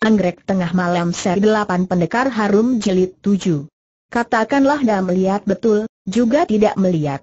anggrek tengah malam seri delapan pendekar harum jilid tujuh. Katakanlah dah melihat betul, juga tidak melihat.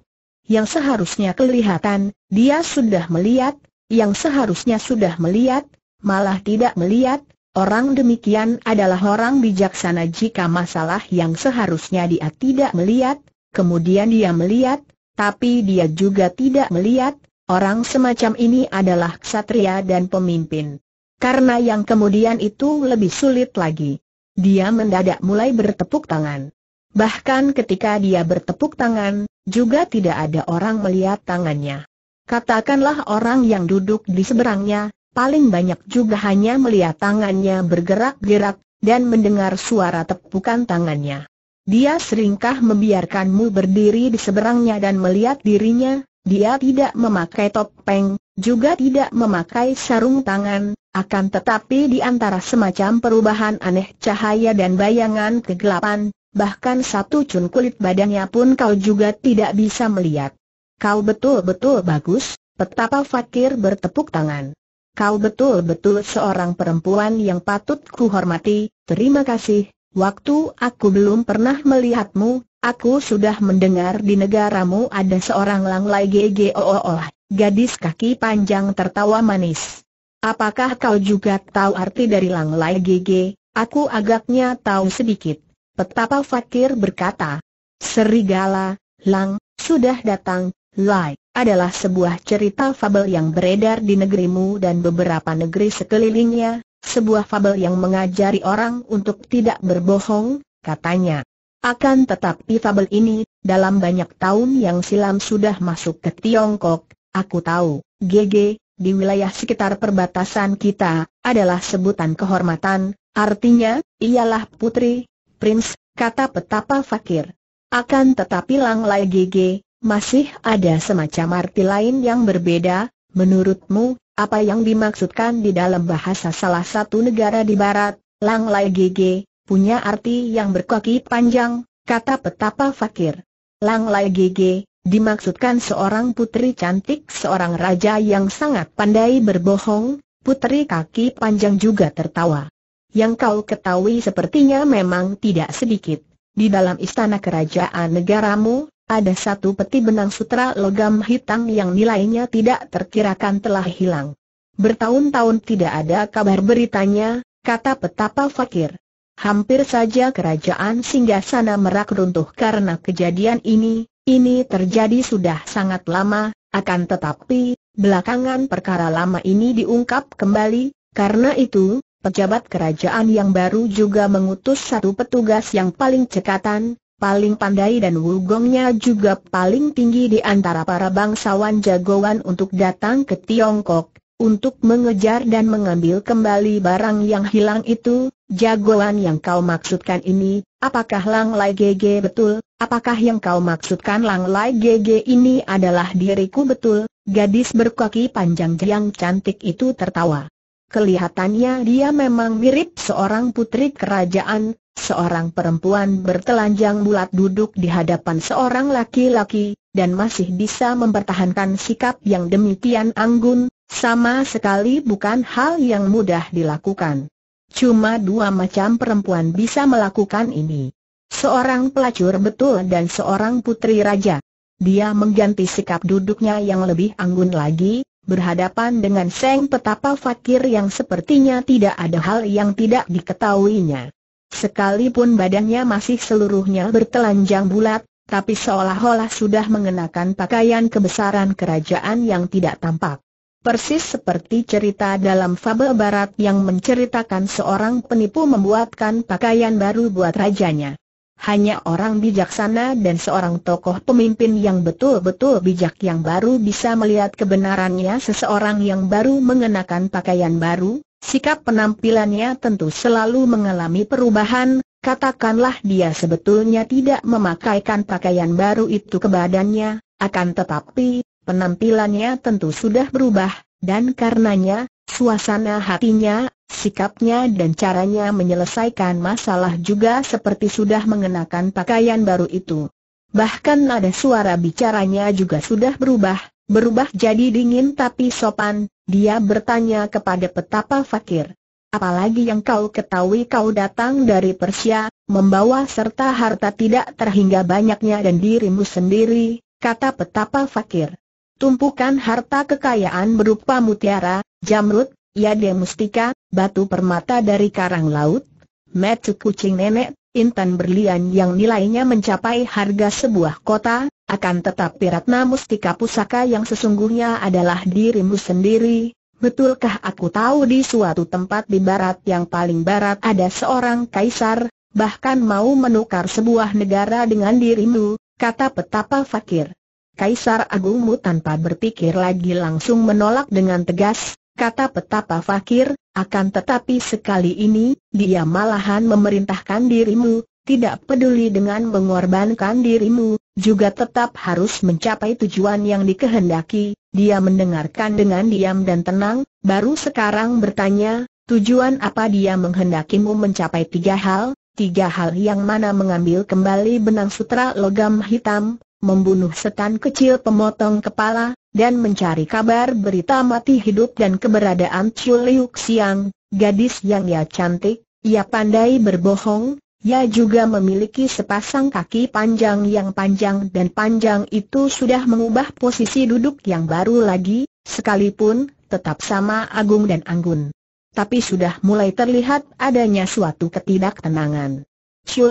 Yang seharusnya kelihatan, dia sudah melihat, yang seharusnya sudah melihat, malah tidak melihat, orang demikian adalah orang bijaksana jika masalah yang seharusnya dia tidak melihat, kemudian dia melihat, tapi dia juga tidak melihat, orang semacam ini adalah ksatria dan pemimpin. Karena yang kemudian itu lebih sulit lagi. Dia mendadak mulai bertepuk tangan. Bahkan ketika dia bertepuk tangan, juga tidak ada orang melihat tangannya. Katakanlah orang yang duduk di seberangnya, paling banyak juga hanya melihat tangannya bergerak-gerak, dan mendengar suara tepukan tangannya. Dia seringkah membiarkanmu berdiri di seberangnya dan melihat dirinya, dia tidak memakai topeng, juga tidak memakai sarung tangan, akan tetapi di antara semacam perubahan aneh cahaya dan bayangan kegelapan, bahkan satu cun kulit badannya pun kau juga tidak bisa melihat. Kau betul-betul bagus, petapa fakir bertepuk tangan. Kau betul-betul seorang perempuan yang patut ku hormati. terima kasih. Waktu aku belum pernah melihatmu, aku sudah mendengar di negaramu ada seorang langlai GGOOH, gadis kaki panjang tertawa manis. Apakah kau juga tahu arti dari lang Langlai GG? Aku agaknya tahu sedikit. Petapa Fakir berkata, Serigala, Lang, sudah datang, Lai, adalah sebuah cerita fabel yang beredar di negerimu dan beberapa negeri sekelilingnya, sebuah fabel yang mengajari orang untuk tidak berbohong, katanya. Akan tetapi fabel ini, dalam banyak tahun yang silam sudah masuk ke Tiongkok, aku tahu, GG, di wilayah sekitar perbatasan kita, adalah sebutan kehormatan, artinya, ialah putri, prince, kata petapa fakir. Akan tetapi Lang Lai Gege, masih ada semacam arti lain yang berbeda, menurutmu, apa yang dimaksudkan di dalam bahasa salah satu negara di barat, Lang Lai Gege, punya arti yang berkaki panjang, kata petapa fakir. Lang Lai Gege, Dimaksudkan seorang putri cantik, seorang raja yang sangat pandai berbohong, putri kaki panjang juga tertawa. Yang kau ketahui sepertinya memang tidak sedikit. Di dalam istana kerajaan negaramu, ada satu peti benang sutra logam hitam yang nilainya tidak terkirakan telah hilang. Bertahun-tahun tidak ada kabar beritanya, kata petapa fakir. Hampir saja kerajaan singgah sana merak runtuh karena kejadian ini, ini terjadi sudah sangat lama, akan tetapi, belakangan perkara lama ini diungkap kembali, karena itu, pejabat kerajaan yang baru juga mengutus satu petugas yang paling cekatan, paling pandai dan wugongnya juga paling tinggi di antara para bangsawan jagoan untuk datang ke Tiongkok, untuk mengejar dan mengambil kembali barang yang hilang itu, Jagoan yang kau maksudkan ini, apakah Lang Lai GG betul? Apakah yang kau maksudkan Lang Lai GG ini adalah diriku betul? Gadis berkaki panjang yang cantik itu tertawa. Kelihatannya dia memang mirip seorang putri kerajaan, seorang perempuan bertelanjang bulat duduk di hadapan seorang laki-laki, dan masih bisa mempertahankan sikap yang demikian anggun, sama sekali bukan hal yang mudah dilakukan. Cuma dua macam perempuan bisa melakukan ini. Seorang pelacur betul dan seorang putri raja. Dia mengganti sikap duduknya yang lebih anggun lagi, berhadapan dengan Seng Petapa Fakir yang sepertinya tidak ada hal yang tidak diketahuinya. Sekalipun badannya masih seluruhnya bertelanjang bulat, tapi seolah-olah sudah mengenakan pakaian kebesaran kerajaan yang tidak tampak. Persis seperti cerita dalam fabel barat yang menceritakan seorang penipu membuatkan pakaian baru buat rajanya. Hanya orang bijaksana dan seorang tokoh pemimpin yang betul-betul bijak yang baru bisa melihat kebenarannya seseorang yang baru mengenakan pakaian baru, sikap penampilannya tentu selalu mengalami perubahan, katakanlah dia sebetulnya tidak memakaikan pakaian baru itu ke badannya, akan tetapi, Penampilannya tentu sudah berubah, dan karenanya, suasana hatinya, sikapnya dan caranya menyelesaikan masalah juga seperti sudah mengenakan pakaian baru itu. Bahkan nada suara bicaranya juga sudah berubah, berubah jadi dingin tapi sopan, dia bertanya kepada petapa fakir. Apalagi yang kau ketahui kau datang dari Persia, membawa serta harta tidak terhingga banyaknya dan dirimu sendiri, kata petapa fakir. Tumpukan harta kekayaan berupa mutiara, jamrut, yade mustika, batu permata dari karang laut, metu kucing nenek, intan berlian yang nilainya mencapai harga sebuah kota, akan tetap Ratna Mustika Pusaka yang sesungguhnya adalah dirimu sendiri. Betulkah aku tahu di suatu tempat di barat yang paling barat ada seorang kaisar, bahkan mau menukar sebuah negara dengan dirimu, kata petapa fakir. Kaisar Agungmu tanpa berpikir lagi langsung menolak dengan tegas, kata petapa fakir, akan tetapi sekali ini, dia malahan memerintahkan dirimu, tidak peduli dengan mengorbankan dirimu, juga tetap harus mencapai tujuan yang dikehendaki, dia mendengarkan dengan diam dan tenang, baru sekarang bertanya, tujuan apa dia menghendakimu mencapai tiga hal, tiga hal yang mana mengambil kembali benang sutra logam hitam, membunuh setan kecil pemotong kepala, dan mencari kabar berita mati hidup dan keberadaan Chiu Liu Xiang, gadis yang ia cantik, ia pandai berbohong, ia juga memiliki sepasang kaki panjang yang panjang dan panjang itu sudah mengubah posisi duduk yang baru lagi, sekalipun tetap sama agung dan anggun. Tapi sudah mulai terlihat adanya suatu ketidaktenangan. Chu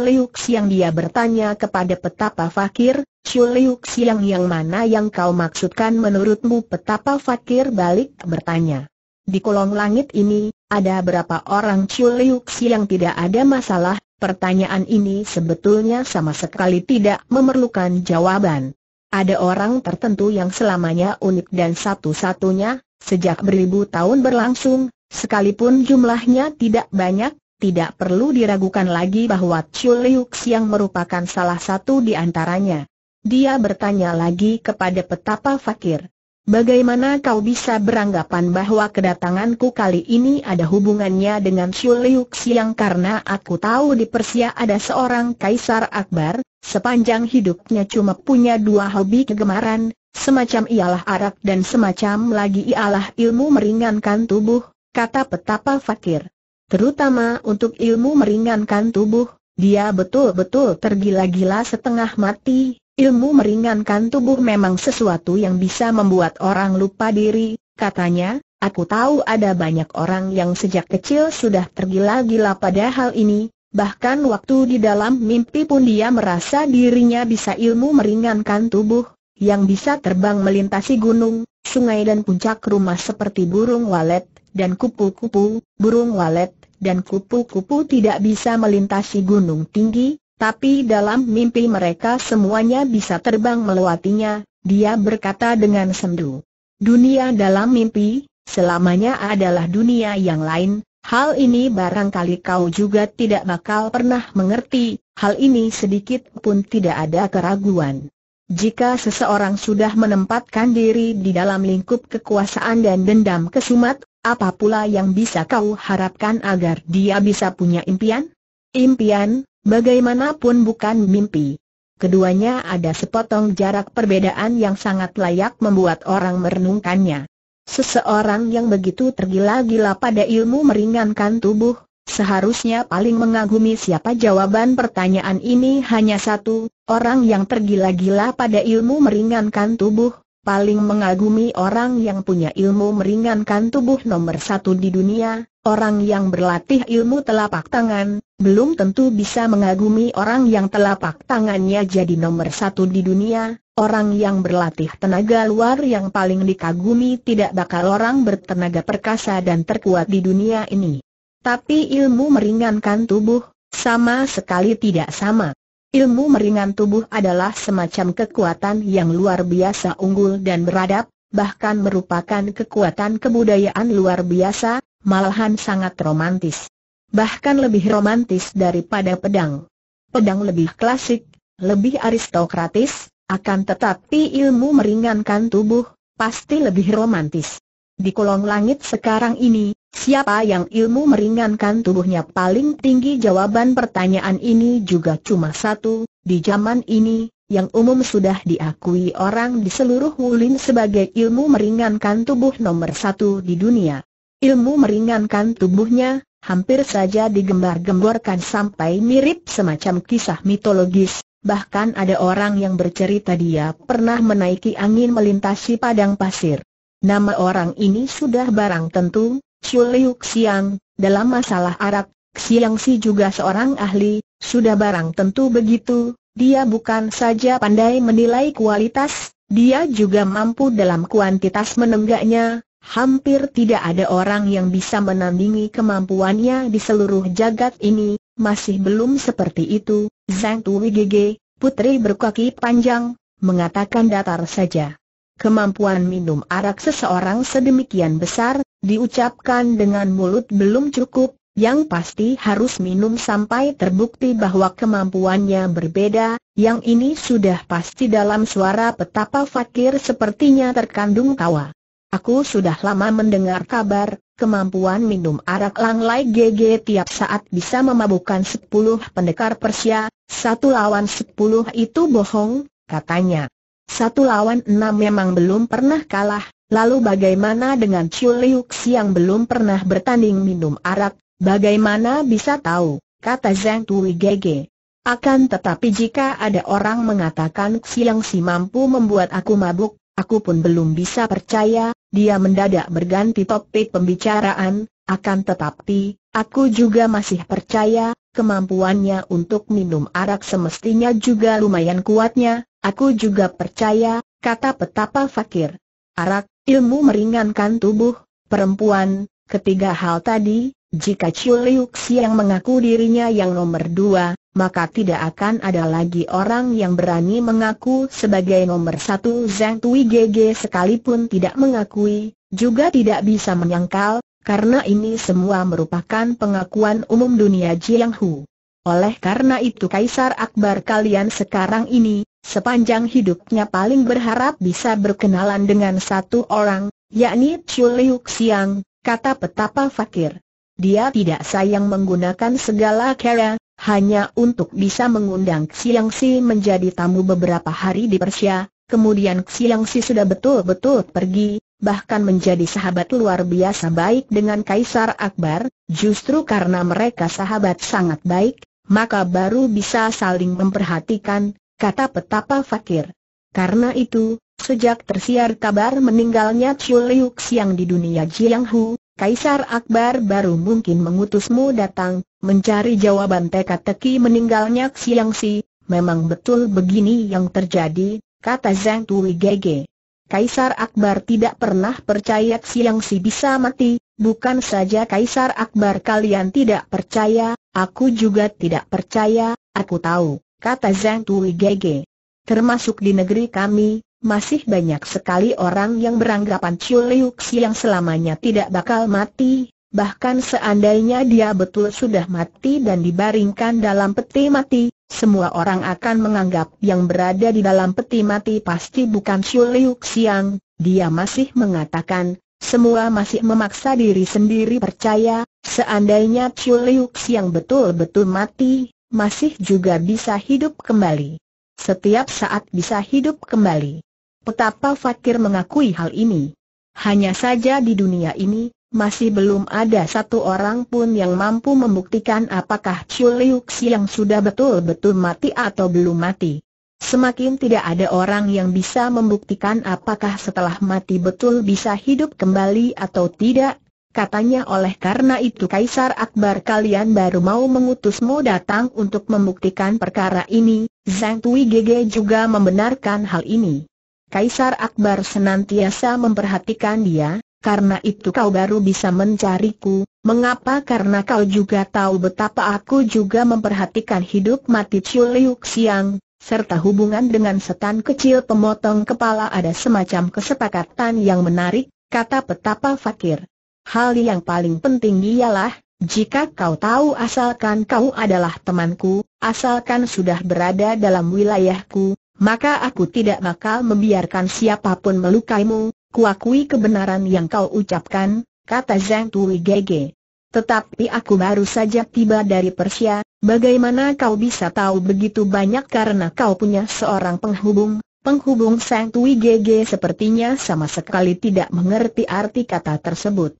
yang dia bertanya kepada petapa fakir, Chu Liu yang mana yang kau maksudkan menurutmu petapa fakir balik bertanya. Di kolong langit ini, ada berapa orang Chu Liu tidak ada masalah, pertanyaan ini sebetulnya sama sekali tidak memerlukan jawaban. Ada orang tertentu yang selamanya unik dan satu-satunya, sejak beribu tahun berlangsung, sekalipun jumlahnya tidak banyak, tidak perlu diragukan lagi bahwa Chu Liu yang merupakan salah satu di antaranya. Dia bertanya lagi kepada petapa fakir. Bagaimana kau bisa beranggapan bahwa kedatanganku kali ini ada hubungannya dengan Shu Liu Xiang karena aku tahu di Persia ada seorang Kaisar Akbar, sepanjang hidupnya cuma punya dua hobi kegemaran, semacam ialah arak dan semacam lagi ialah ilmu meringankan tubuh, kata petapa fakir. Terutama untuk ilmu meringankan tubuh, dia betul-betul tergila-gila setengah mati, ilmu meringankan tubuh memang sesuatu yang bisa membuat orang lupa diri, katanya, aku tahu ada banyak orang yang sejak kecil sudah tergila-gila pada hal ini, bahkan waktu di dalam mimpi pun dia merasa dirinya bisa ilmu meringankan tubuh, yang bisa terbang melintasi gunung, sungai dan puncak rumah seperti burung walet, dan kupu-kupu, burung walet, dan kupu-kupu tidak bisa melintasi gunung tinggi, tapi dalam mimpi mereka semuanya bisa terbang melewatinya, dia berkata dengan sendu. Dunia dalam mimpi, selamanya adalah dunia yang lain, hal ini barangkali kau juga tidak bakal pernah mengerti, hal ini sedikit pun tidak ada keraguan. Jika seseorang sudah menempatkan diri di dalam lingkup kekuasaan dan dendam kesumat, apa pula yang bisa kau harapkan agar dia bisa punya impian? Impian, bagaimanapun bukan mimpi. Keduanya ada sepotong jarak perbedaan yang sangat layak membuat orang merenungkannya. Seseorang yang begitu tergila-gila pada ilmu meringankan tubuh, seharusnya paling mengagumi siapa jawaban pertanyaan ini hanya satu, orang yang tergila-gila pada ilmu meringankan tubuh, paling mengagumi orang yang punya ilmu meringankan tubuh nomor satu di dunia, orang yang berlatih ilmu telapak tangan, belum tentu bisa mengagumi orang yang telapak tangannya jadi nomor satu di dunia, orang yang berlatih tenaga luar yang paling dikagumi tidak bakal orang bertenaga perkasa dan terkuat di dunia ini. Tapi ilmu meringankan tubuh, sama sekali tidak sama. Ilmu meringan tubuh adalah semacam kekuatan yang luar biasa unggul dan beradab, bahkan merupakan kekuatan kebudayaan luar biasa, malahan sangat romantis. Bahkan lebih romantis daripada pedang. Pedang lebih klasik, lebih aristokratis, akan tetapi ilmu meringankan tubuh, pasti lebih romantis. Di kolong langit sekarang ini, Siapa yang ilmu meringankan tubuhnya paling tinggi? Jawaban pertanyaan ini juga cuma satu, di zaman ini, yang umum sudah diakui orang di seluruh Wulin sebagai ilmu meringankan tubuh nomor satu di dunia. Ilmu meringankan tubuhnya, hampir saja digembar-gemborkan sampai mirip semacam kisah mitologis, bahkan ada orang yang bercerita dia pernah menaiki angin melintasi padang pasir. Nama orang ini sudah barang tentu, Chiu Liu Xiang, dalam masalah arak, Xiang Si juga seorang ahli, sudah barang tentu begitu, dia bukan saja pandai menilai kualitas, dia juga mampu dalam kuantitas menenggaknya, hampir tidak ada orang yang bisa menandingi kemampuannya di seluruh jagat ini, masih belum seperti itu, Zhang Tuwigege, putri berkaki panjang, mengatakan datar saja. Kemampuan minum arak seseorang sedemikian besar, diucapkan dengan mulut belum cukup, yang pasti harus minum sampai terbukti bahwa kemampuannya berbeda, yang ini sudah pasti dalam suara petapa fakir sepertinya terkandung tawa. Aku sudah lama mendengar kabar, kemampuan minum arak langlai GG tiap saat bisa memabukkan sepuluh pendekar Persia, satu lawan sepuluh itu bohong, katanya. Satu lawan enam memang belum pernah kalah, Lalu bagaimana dengan Chiu Liu yang belum pernah bertanding minum arak, bagaimana bisa tahu, kata Zhang Tui Gege. Akan tetapi jika ada orang mengatakan Xiang Si mampu membuat aku mabuk, aku pun belum bisa percaya, dia mendadak berganti topik pembicaraan, akan tetapi, aku juga masih percaya, kemampuannya untuk minum arak semestinya juga lumayan kuatnya, aku juga percaya, kata petapa fakir. Arak, ilmu meringankan tubuh, perempuan, ketiga hal tadi, jika Chiu Liu Xiang mengaku dirinya yang nomor dua, maka tidak akan ada lagi orang yang berani mengaku sebagai nomor satu Zhang Tui Gege sekalipun tidak mengakui, juga tidak bisa menyangkal, karena ini semua merupakan pengakuan umum dunia Jiang Hu. Oleh karena itu Kaisar Akbar kalian sekarang ini, sepanjang hidupnya paling berharap bisa berkenalan dengan satu orang, yakni Chu Siang, kata petapa fakir. Dia tidak sayang menggunakan segala cara, hanya untuk bisa mengundang Xiang Si menjadi tamu beberapa hari di Persia, kemudian Xiang Si sudah betul-betul pergi, bahkan menjadi sahabat luar biasa baik dengan Kaisar Akbar, justru karena mereka sahabat sangat baik, maka baru bisa saling memperhatikan, kata petapa fakir. Karena itu, sejak tersiar kabar meninggalnya Chiu Liu Xiang di dunia Jianghu, Kaisar Akbar baru mungkin mengutusmu datang, mencari jawaban teka-teki meninggalnya Xiang Si, memang betul begini yang terjadi, kata Zhang Tui Gege. Kaisar Akbar tidak pernah percaya siang Si bisa mati, bukan saja Kaisar Akbar kalian tidak percaya, aku juga tidak percaya, aku tahu, kata Zhang Tui Gege. Termasuk di negeri kami, masih banyak sekali orang yang beranggapan Chiu Liu yang selamanya tidak bakal mati, bahkan seandainya dia betul sudah mati dan dibaringkan dalam peti mati, semua orang akan menganggap yang berada di dalam peti mati pasti bukan Xiu Liu Xiang, dia masih mengatakan, semua masih memaksa diri sendiri percaya, seandainya Xiu Liu Xiang betul-betul mati, masih juga bisa hidup kembali. Setiap saat bisa hidup kembali. Petapa Fakir mengakui hal ini. Hanya saja di dunia ini, masih belum ada satu orang pun yang mampu membuktikan apakah Chu Liu yang sudah betul-betul mati atau belum mati. Semakin tidak ada orang yang bisa membuktikan apakah setelah mati betul bisa hidup kembali atau tidak, Katanya oleh karena itu Kaisar Akbar kalian baru mau mengutusmu datang untuk membuktikan perkara ini, Zhang Tui Gege juga membenarkan hal ini. Kaisar Akbar senantiasa memperhatikan dia, karena itu kau baru bisa mencariku, mengapa karena kau juga tahu betapa aku juga memperhatikan hidup mati Chiu Liu Xiang, serta hubungan dengan setan kecil pemotong kepala ada semacam kesepakatan yang menarik, kata petapa fakir. Hal yang paling penting ialah, jika kau tahu asalkan kau adalah temanku, asalkan sudah berada dalam wilayahku, maka aku tidak bakal membiarkan siapapun melukaimu, kuakui kebenaran yang kau ucapkan, kata Zhang Tui Gege. Tetapi aku baru saja tiba dari Persia, bagaimana kau bisa tahu begitu banyak karena kau punya seorang penghubung? Penghubung Zhang Tui Gege sepertinya sama sekali tidak mengerti arti kata tersebut.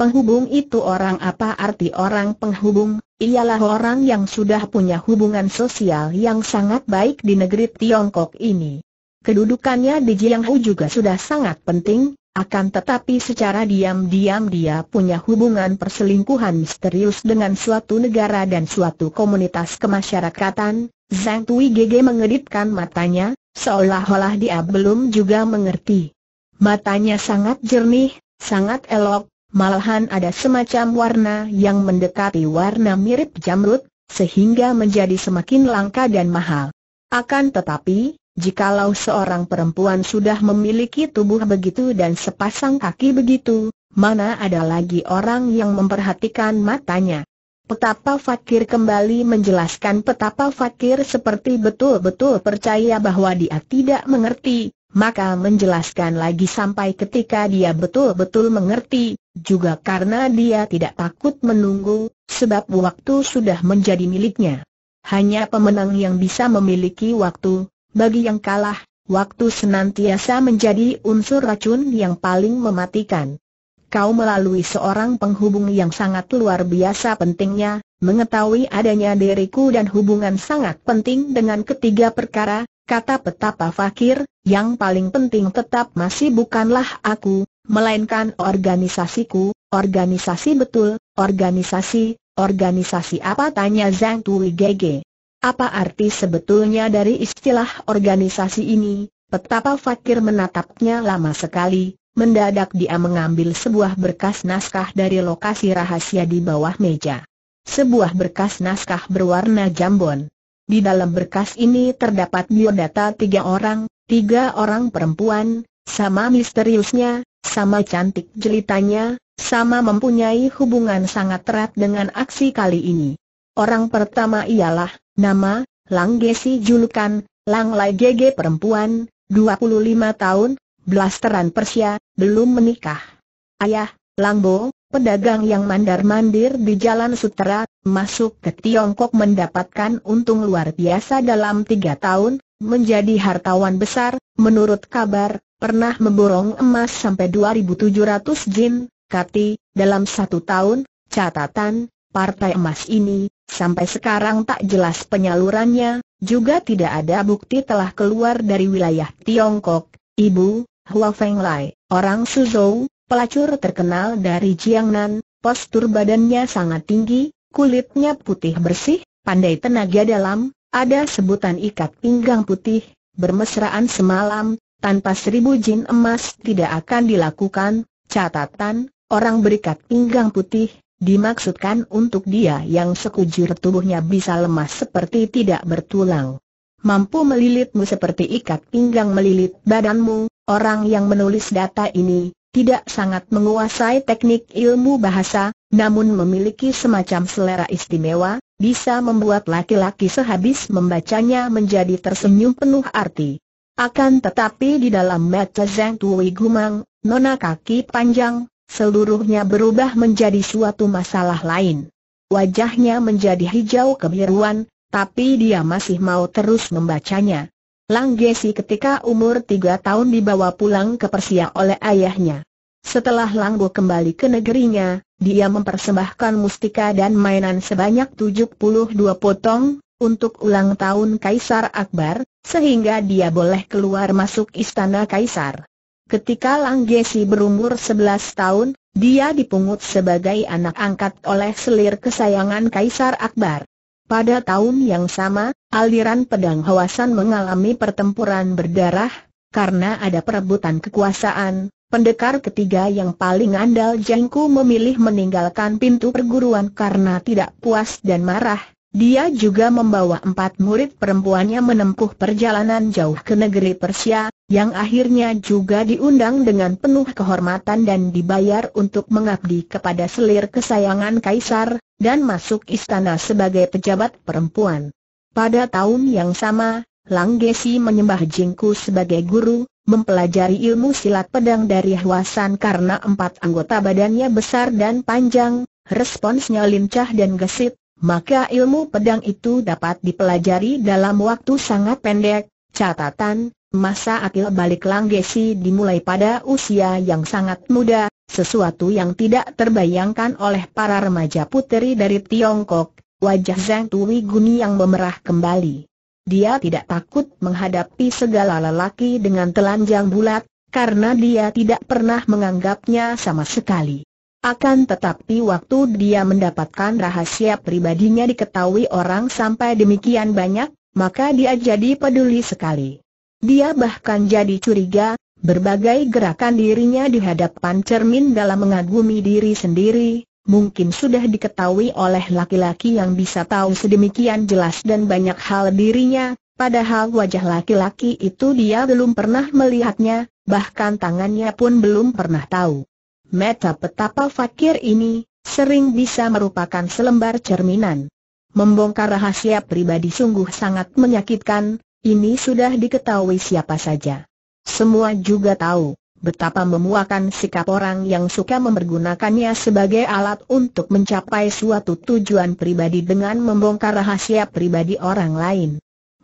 Penghubung itu orang apa arti orang penghubung? Ialah orang yang sudah punya hubungan sosial yang sangat baik di negeri Tiongkok ini. Kedudukannya di Jiang Hu juga sudah sangat penting, akan tetapi secara diam-diam dia punya hubungan perselingkuhan misterius dengan suatu negara dan suatu komunitas kemasyarakatan, Zhang Tui Gege mengedipkan matanya, seolah-olah dia belum juga mengerti. Matanya sangat jernih, sangat elok, malahan ada semacam warna yang mendekati warna mirip jamrut, sehingga menjadi semakin langka dan mahal. Akan tetapi, Jikalau seorang perempuan sudah memiliki tubuh begitu dan sepasang kaki begitu, mana ada lagi orang yang memperhatikan matanya. Petapa Fakir kembali menjelaskan Petapa Fakir seperti betul-betul percaya bahwa dia tidak mengerti, maka menjelaskan lagi sampai ketika dia betul-betul mengerti, juga karena dia tidak takut menunggu, sebab waktu sudah menjadi miliknya. Hanya pemenang yang bisa memiliki waktu, bagi yang kalah, waktu senantiasa menjadi unsur racun yang paling mematikan. Kau melalui seorang penghubung yang sangat luar biasa pentingnya, mengetahui adanya diriku dan hubungan sangat penting dengan ketiga perkara, kata petapa fakir, yang paling penting tetap masih bukanlah aku, melainkan organisasiku, organisasi betul, organisasi, organisasi apa tanya Zhang Tui Gege. Apa arti sebetulnya dari istilah organisasi ini? Petapa Fakir menatapnya lama sekali, mendadak dia mengambil sebuah berkas naskah dari lokasi rahasia di bawah meja. Sebuah berkas naskah berwarna jambon. Di dalam berkas ini terdapat biodata tiga orang, tiga orang perempuan, sama misteriusnya, sama cantik jelitanya, sama mempunyai hubungan sangat erat dengan aksi kali ini. Orang pertama ialah Nama, Lang Gesi julukan, Lang Lai Gege perempuan, 25 tahun, blasteran Persia, belum menikah. Ayah, Langbo, pedagang yang mandar-mandir di Jalan Sutera, masuk ke Tiongkok mendapatkan untung luar biasa dalam 3 tahun, menjadi hartawan besar, menurut kabar, pernah memborong emas sampai 2.700 jin, kati, dalam satu tahun, catatan, Partai emas ini, sampai sekarang tak jelas penyalurannya, juga tidak ada bukti telah keluar dari wilayah Tiongkok. Ibu, Hua Feng Lai, orang Suzhou, pelacur terkenal dari Jiangnan, postur badannya sangat tinggi, kulitnya putih bersih, pandai tenaga dalam, ada sebutan ikat pinggang putih, bermesraan semalam, tanpa seribu jin emas tidak akan dilakukan, catatan, orang berikat pinggang putih, dimaksudkan untuk dia yang sekujur tubuhnya bisa lemah seperti tidak bertulang. Mampu melilitmu seperti ikat pinggang melilit badanmu, orang yang menulis data ini, tidak sangat menguasai teknik ilmu bahasa, namun memiliki semacam selera istimewa, bisa membuat laki-laki sehabis membacanya menjadi tersenyum penuh arti. Akan tetapi di dalam mata Zhang Tui Gumang, nona kaki panjang, seluruhnya berubah menjadi suatu masalah lain. Wajahnya menjadi hijau kebiruan, tapi dia masih mau terus membacanya. Langgesi ketika umur tiga tahun dibawa pulang ke Persia oleh ayahnya. Setelah Langgo kembali ke negerinya, dia mempersembahkan mustika dan mainan sebanyak 72 potong, untuk ulang tahun Kaisar Akbar, sehingga dia boleh keluar masuk istana Kaisar. Ketika Lang Gesi berumur 11 tahun, dia dipungut sebagai anak angkat oleh selir kesayangan Kaisar Akbar. Pada tahun yang sama, aliran pedang Hawasan mengalami pertempuran berdarah, karena ada perebutan kekuasaan, pendekar ketiga yang paling andal Jengku memilih meninggalkan pintu perguruan karena tidak puas dan marah, dia juga membawa empat murid perempuannya menempuh perjalanan jauh ke negeri Persia, yang akhirnya juga diundang dengan penuh kehormatan dan dibayar untuk mengabdi kepada selir kesayangan kaisar, dan masuk istana sebagai pejabat perempuan. Pada tahun yang sama, Langgesi menyembah Jingku sebagai guru, mempelajari ilmu silat pedang dari Hwasan karena empat anggota badannya besar dan panjang, responsnya lincah dan gesit, maka ilmu pedang itu dapat dipelajari dalam waktu sangat pendek. Catatan, masa akil balik langgesi dimulai pada usia yang sangat muda, sesuatu yang tidak terbayangkan oleh para remaja puteri dari Tiongkok, wajah Zhang Tui Guni yang memerah kembali. Dia tidak takut menghadapi segala lelaki dengan telanjang bulat, karena dia tidak pernah menganggapnya sama sekali. Akan tetapi waktu dia mendapatkan rahasia pribadinya diketahui orang sampai demikian banyak, maka dia jadi peduli sekali. Dia bahkan jadi curiga, berbagai gerakan dirinya di hadapan cermin dalam mengagumi diri sendiri, mungkin sudah diketahui oleh laki-laki yang bisa tahu sedemikian jelas dan banyak hal dirinya, padahal wajah laki-laki itu dia belum pernah melihatnya, bahkan tangannya pun belum pernah tahu. Meta petapa fakir ini, sering bisa merupakan selembar cerminan. Membongkar rahasia pribadi sungguh sangat menyakitkan, ini sudah diketahui siapa saja. Semua juga tahu, betapa memuakan sikap orang yang suka mempergunakannya sebagai alat untuk mencapai suatu tujuan pribadi dengan membongkar rahasia pribadi orang lain.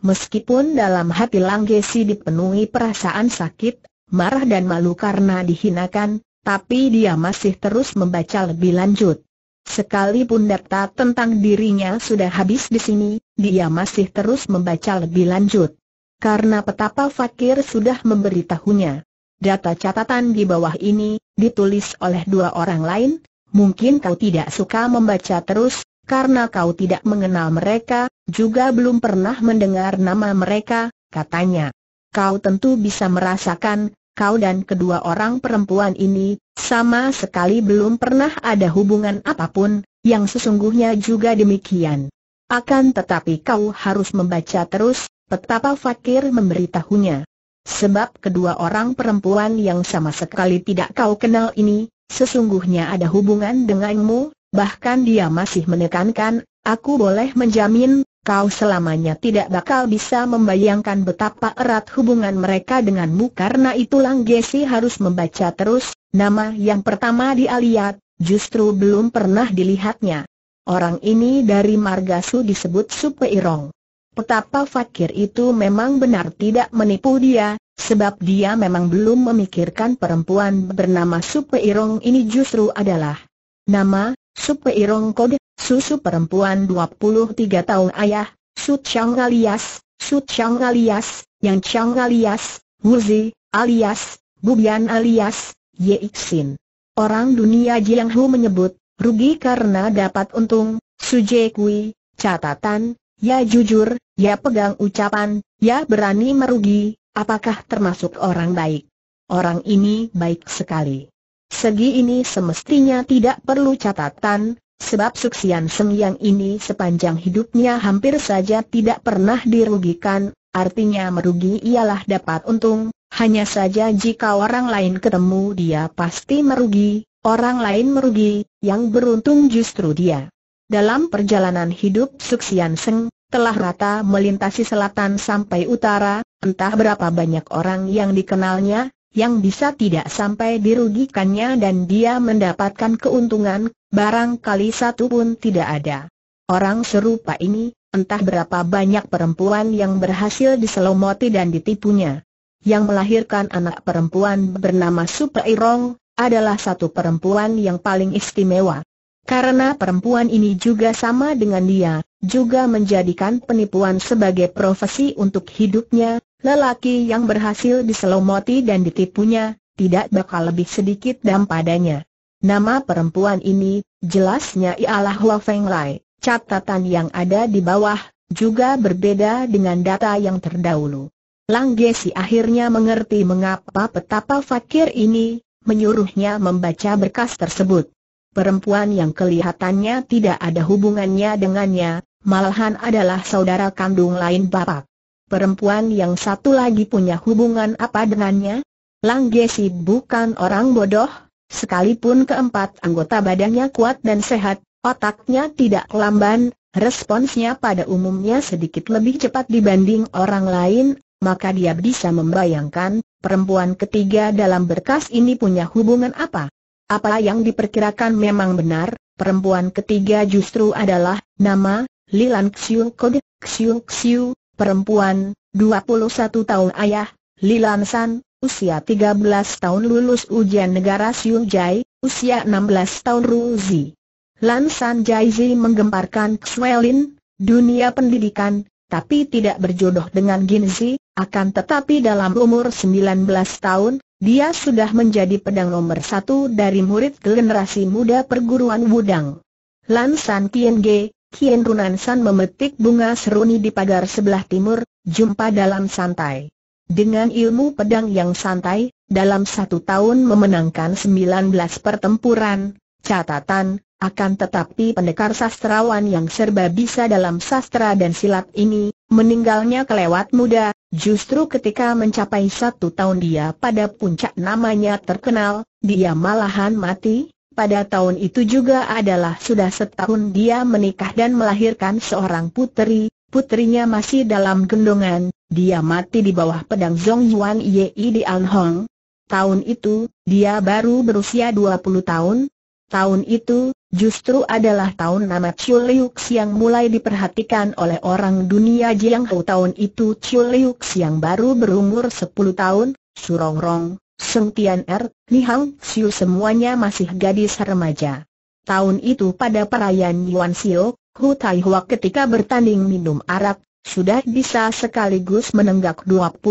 Meskipun dalam hati Langgesi dipenuhi perasaan sakit, marah dan malu karena dihinakan, tapi dia masih terus membaca lebih lanjut. Sekalipun data tentang dirinya sudah habis di sini, dia masih terus membaca lebih lanjut. Karena petapa fakir sudah memberitahunya. Data catatan di bawah ini, ditulis oleh dua orang lain, mungkin kau tidak suka membaca terus, karena kau tidak mengenal mereka, juga belum pernah mendengar nama mereka, katanya. Kau tentu bisa merasakan, kau dan kedua orang perempuan ini, sama sekali belum pernah ada hubungan apapun, yang sesungguhnya juga demikian. Akan tetapi kau harus membaca terus, betapa fakir memberitahunya. Sebab kedua orang perempuan yang sama sekali tidak kau kenal ini, sesungguhnya ada hubungan denganmu, bahkan dia masih menekankan, aku boleh menjamin, kau selamanya tidak bakal bisa membayangkan betapa erat hubungan mereka denganmu karena itu Langgesi harus membaca terus, nama yang pertama dia lihat, justru belum pernah dilihatnya. Orang ini dari Margasu disebut Supeirong. Petapa fakir itu memang benar tidak menipu dia, sebab dia memang belum memikirkan perempuan bernama Supeirong ini justru adalah nama Supeirong kode susu perempuan 23 tahun ayah, Su Chang alias, Su Chang alias, Yang Chang alias, Zi alias, Bubian alias, Ye Xin. Orang dunia Jiang Hu menyebut, rugi karena dapat untung, Jie Kui, catatan, ya jujur, ya pegang ucapan, ya berani merugi, apakah termasuk orang baik? Orang ini baik sekali. Segi ini semestinya tidak perlu catatan, Sebab Suksian Seng yang ini sepanjang hidupnya hampir saja tidak pernah dirugikan, artinya merugi ialah dapat untung, hanya saja jika orang lain ketemu dia pasti merugi, orang lain merugi, yang beruntung justru dia. Dalam perjalanan hidup Suksian Seng, telah rata melintasi selatan sampai utara, entah berapa banyak orang yang dikenalnya, yang bisa tidak sampai dirugikannya dan dia mendapatkan keuntungan, barangkali satu pun tidak ada. Orang serupa ini, entah berapa banyak perempuan yang berhasil diselomoti dan ditipunya. Yang melahirkan anak perempuan bernama Super Irong, adalah satu perempuan yang paling istimewa. Karena perempuan ini juga sama dengan dia, juga menjadikan penipuan sebagai profesi untuk hidupnya, Lelaki yang berhasil diselomoti dan ditipunya, tidak bakal lebih sedikit dam padanya. Nama perempuan ini, jelasnya ialah Lo Feng Lai. Catatan yang ada di bawah, juga berbeda dengan data yang terdahulu. Lang Gesi akhirnya mengerti mengapa petapa fakir ini, menyuruhnya membaca berkas tersebut. Perempuan yang kelihatannya tidak ada hubungannya dengannya, malahan adalah saudara kandung lain bapak perempuan yang satu lagi punya hubungan apa dengannya? Lang Gesi bukan orang bodoh, sekalipun keempat anggota badannya kuat dan sehat, otaknya tidak lamban, responsnya pada umumnya sedikit lebih cepat dibanding orang lain, maka dia bisa membayangkan, perempuan ketiga dalam berkas ini punya hubungan apa. Apa yang diperkirakan memang benar, perempuan ketiga justru adalah, nama, Lilan Xiu Kode, Xiu Xiu, perempuan, 21 tahun ayah, Lilan San, usia 13 tahun lulus ujian negara Jai, usia 16 tahun Ruzi. Lan San Jaizi menggemparkan Xuelin, dunia pendidikan, tapi tidak berjodoh dengan Zi, akan tetapi dalam umur 19 tahun, dia sudah menjadi pedang nomor satu dari murid generasi muda perguruan Wudang. Lan San Kien Ge, Kien Runansan memetik bunga seruni di pagar sebelah timur, jumpa dalam santai. Dengan ilmu pedang yang santai, dalam satu tahun memenangkan 19 pertempuran, catatan, akan tetapi pendekar sastrawan yang serba bisa dalam sastra dan silat ini, meninggalnya kelewat muda, justru ketika mencapai satu tahun dia pada puncak namanya terkenal, dia malahan mati, pada tahun itu juga adalah sudah setahun dia menikah dan melahirkan seorang putri, putrinya masih dalam gendongan, dia mati di bawah pedang Zhong Yuan Yei di Anhong. Tahun itu, dia baru berusia 20 tahun. Tahun itu, justru adalah tahun nama Chiu Liux yang mulai diperhatikan oleh orang dunia Jiang tahun itu Chiu Liux yang baru berumur 10 tahun, Rong. Seng Tian Er, Ni Hang Xiu semuanya masih gadis remaja. Tahun itu pada perayaan Yuan Xiu, Hu Tai Hua ketika bertanding minum arak, sudah bisa sekaligus menenggak 28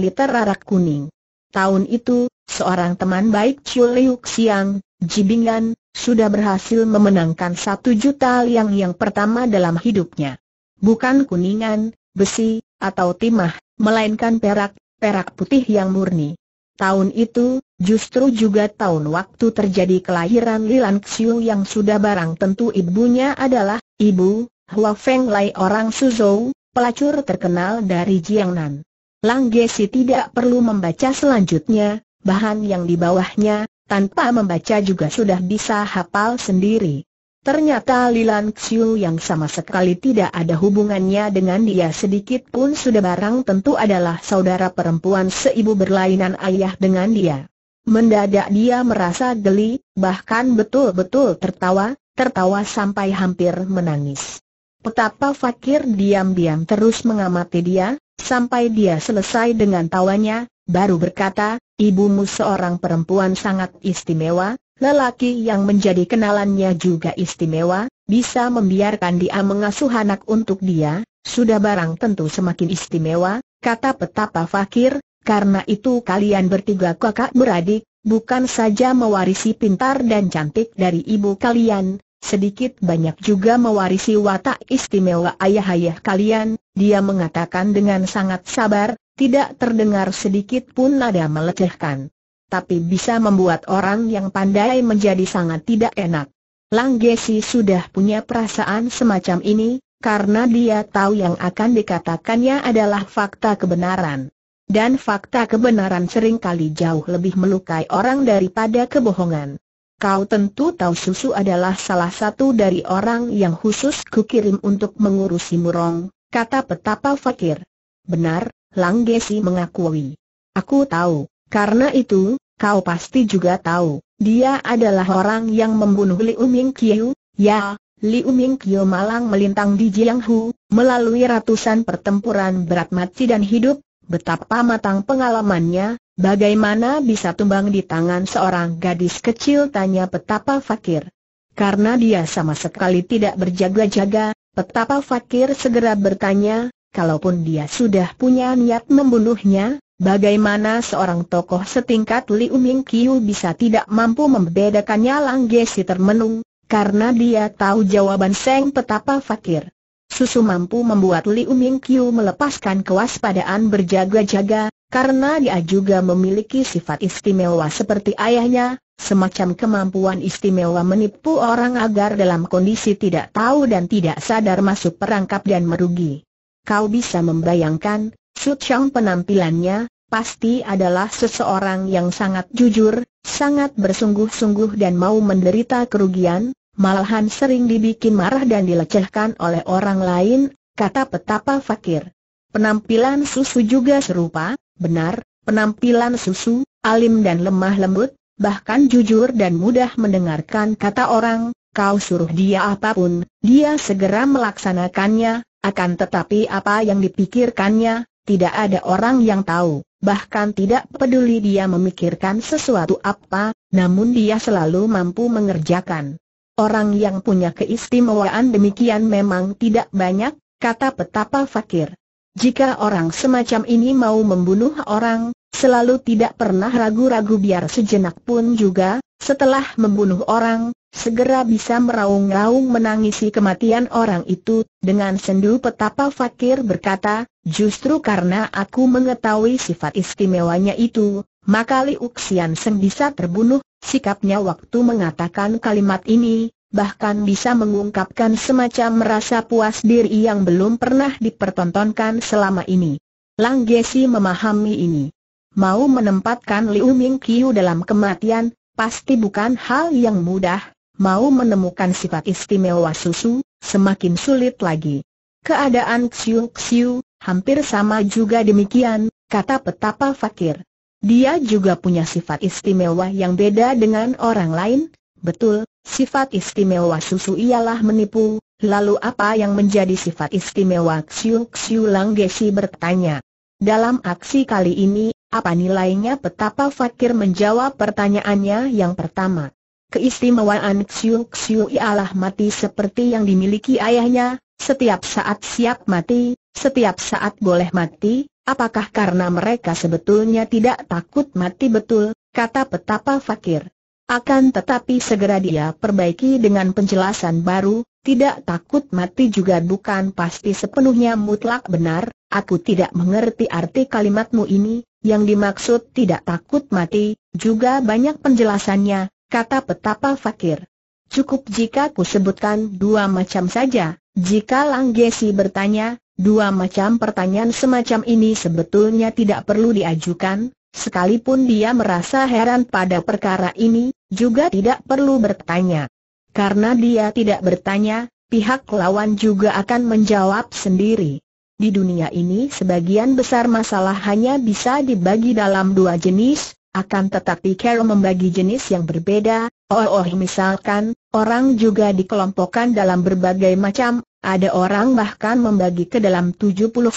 liter arak kuning. Tahun itu, seorang teman baik Chiu Liu Xiang, Jibingan, sudah berhasil memenangkan satu juta liang yang pertama dalam hidupnya. Bukan kuningan, besi, atau timah, melainkan perak, perak putih yang murni. Tahun itu, justru juga tahun waktu terjadi kelahiran Lilan Xiu yang sudah barang tentu ibunya adalah, ibu, Hua Feng Lai orang Suzhou, pelacur terkenal dari Jiangnan. Lang Gesi tidak perlu membaca selanjutnya, bahan yang di bawahnya, tanpa membaca juga sudah bisa hafal sendiri. Ternyata Lilan Xiu yang sama sekali tidak ada hubungannya dengan dia sedikit pun sudah barang tentu adalah saudara perempuan seibu berlainan ayah dengan dia. Mendadak dia merasa geli, bahkan betul-betul tertawa, tertawa sampai hampir menangis. Petapa Fakir diam-diam terus mengamati dia, sampai dia selesai dengan tawanya, baru berkata, ibumu seorang perempuan sangat istimewa, Lelaki yang menjadi kenalannya juga istimewa, bisa membiarkan dia mengasuh anak untuk dia, sudah barang tentu semakin istimewa, kata petapa fakir, karena itu kalian bertiga kakak beradik, bukan saja mewarisi pintar dan cantik dari ibu kalian, sedikit banyak juga mewarisi watak istimewa ayah-ayah kalian, dia mengatakan dengan sangat sabar, tidak terdengar sedikit pun nada melecehkan tapi bisa membuat orang yang pandai menjadi sangat tidak enak. Lang Gesi sudah punya perasaan semacam ini, karena dia tahu yang akan dikatakannya adalah fakta kebenaran. Dan fakta kebenaran seringkali jauh lebih melukai orang daripada kebohongan. Kau tentu tahu Susu adalah salah satu dari orang yang khusus kukirim untuk mengurusi Murong, kata petapa fakir. Benar, Lang Gesi mengakui. Aku tahu, karena itu, kau pasti juga tahu, dia adalah orang yang membunuh Liu Mingqiu, ya, Liu Mingqiu malang melintang di Jianghu, melalui ratusan pertempuran berat mati dan hidup, betapa matang pengalamannya, bagaimana bisa tumbang di tangan seorang gadis kecil tanya petapa fakir. Karena dia sama sekali tidak berjaga-jaga, petapa fakir segera bertanya, kalaupun dia sudah punya niat membunuhnya, Bagaimana seorang tokoh setingkat Liu Ming Kiu bisa tidak mampu membedakannya Lang Gesi termenung, karena dia tahu jawaban Seng Petapa Fakir. Susu mampu membuat Liu Ming Kiu melepaskan kewaspadaan berjaga-jaga, karena dia juga memiliki sifat istimewa seperti ayahnya, semacam kemampuan istimewa menipu orang agar dalam kondisi tidak tahu dan tidak sadar masuk perangkap dan merugi. Kau bisa membayangkan, Chu penampilannya, pasti adalah seseorang yang sangat jujur, sangat bersungguh-sungguh dan mau menderita kerugian, malahan sering dibikin marah dan dilecehkan oleh orang lain, kata petapa fakir. Penampilan susu juga serupa, benar, penampilan susu, alim dan lemah lembut, bahkan jujur dan mudah mendengarkan kata orang, kau suruh dia apapun, dia segera melaksanakannya, akan tetapi apa yang dipikirkannya, tidak ada orang yang tahu, bahkan tidak peduli dia memikirkan sesuatu apa, namun dia selalu mampu mengerjakan. Orang yang punya keistimewaan demikian memang tidak banyak, kata petapa fakir. Jika orang semacam ini mau membunuh orang, selalu tidak pernah ragu-ragu biar sejenak pun juga, setelah membunuh orang, segera bisa meraung-raung menangisi kematian orang itu, dengan sendu petapa fakir berkata, justru karena aku mengetahui sifat istimewanya itu, maka Liu Xian Seng bisa terbunuh, sikapnya waktu mengatakan kalimat ini, bahkan bisa mengungkapkan semacam merasa puas diri yang belum pernah dipertontonkan selama ini. Lang Gesi memahami ini. Mau menempatkan Liu Ming Qiu dalam kematian, pasti bukan hal yang mudah, mau menemukan sifat istimewa susu, semakin sulit lagi. Keadaan Xiu Xiu, hampir sama juga demikian, kata petapa fakir. Dia juga punya sifat istimewa yang beda dengan orang lain, betul, sifat istimewa susu ialah menipu, lalu apa yang menjadi sifat istimewa Xiu Xiu Langgesi bertanya. Dalam aksi kali ini, apa nilainya petapa fakir menjawab pertanyaannya yang pertama. Keistimewaan Xiu Xiu ialah mati seperti yang dimiliki ayahnya, setiap saat siap mati, setiap saat boleh mati, apakah karena mereka sebetulnya tidak takut mati betul, kata petapa fakir. Akan tetapi segera dia perbaiki dengan penjelasan baru, tidak takut mati juga bukan pasti sepenuhnya mutlak benar, aku tidak mengerti arti kalimatmu ini, yang dimaksud tidak takut mati, juga banyak penjelasannya, kata petapa fakir. Cukup jika ku sebutkan dua macam saja, jika Langgesi bertanya, dua macam pertanyaan semacam ini sebetulnya tidak perlu diajukan, sekalipun dia merasa heran pada perkara ini, juga tidak perlu bertanya. Karena dia tidak bertanya, pihak lawan juga akan menjawab sendiri. Di dunia ini sebagian besar masalah hanya bisa dibagi dalam dua jenis, akan tetapi Carol membagi jenis yang berbeda, oh, oh misalkan, orang juga dikelompokkan dalam berbagai macam, ada orang bahkan membagi ke dalam 70-80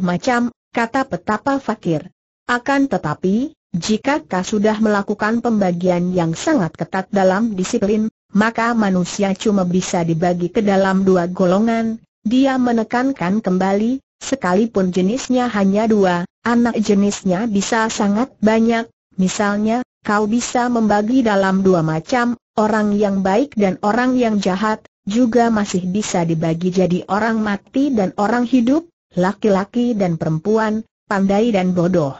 macam, kata petapa fakir. Akan tetapi, jika kau sudah melakukan pembagian yang sangat ketat dalam disiplin, maka manusia cuma bisa dibagi ke dalam dua golongan, dia menekankan kembali, Sekalipun jenisnya hanya dua, anak jenisnya bisa sangat banyak, misalnya, kau bisa membagi dalam dua macam, orang yang baik dan orang yang jahat, juga masih bisa dibagi jadi orang mati dan orang hidup, laki-laki dan perempuan, pandai dan bodoh.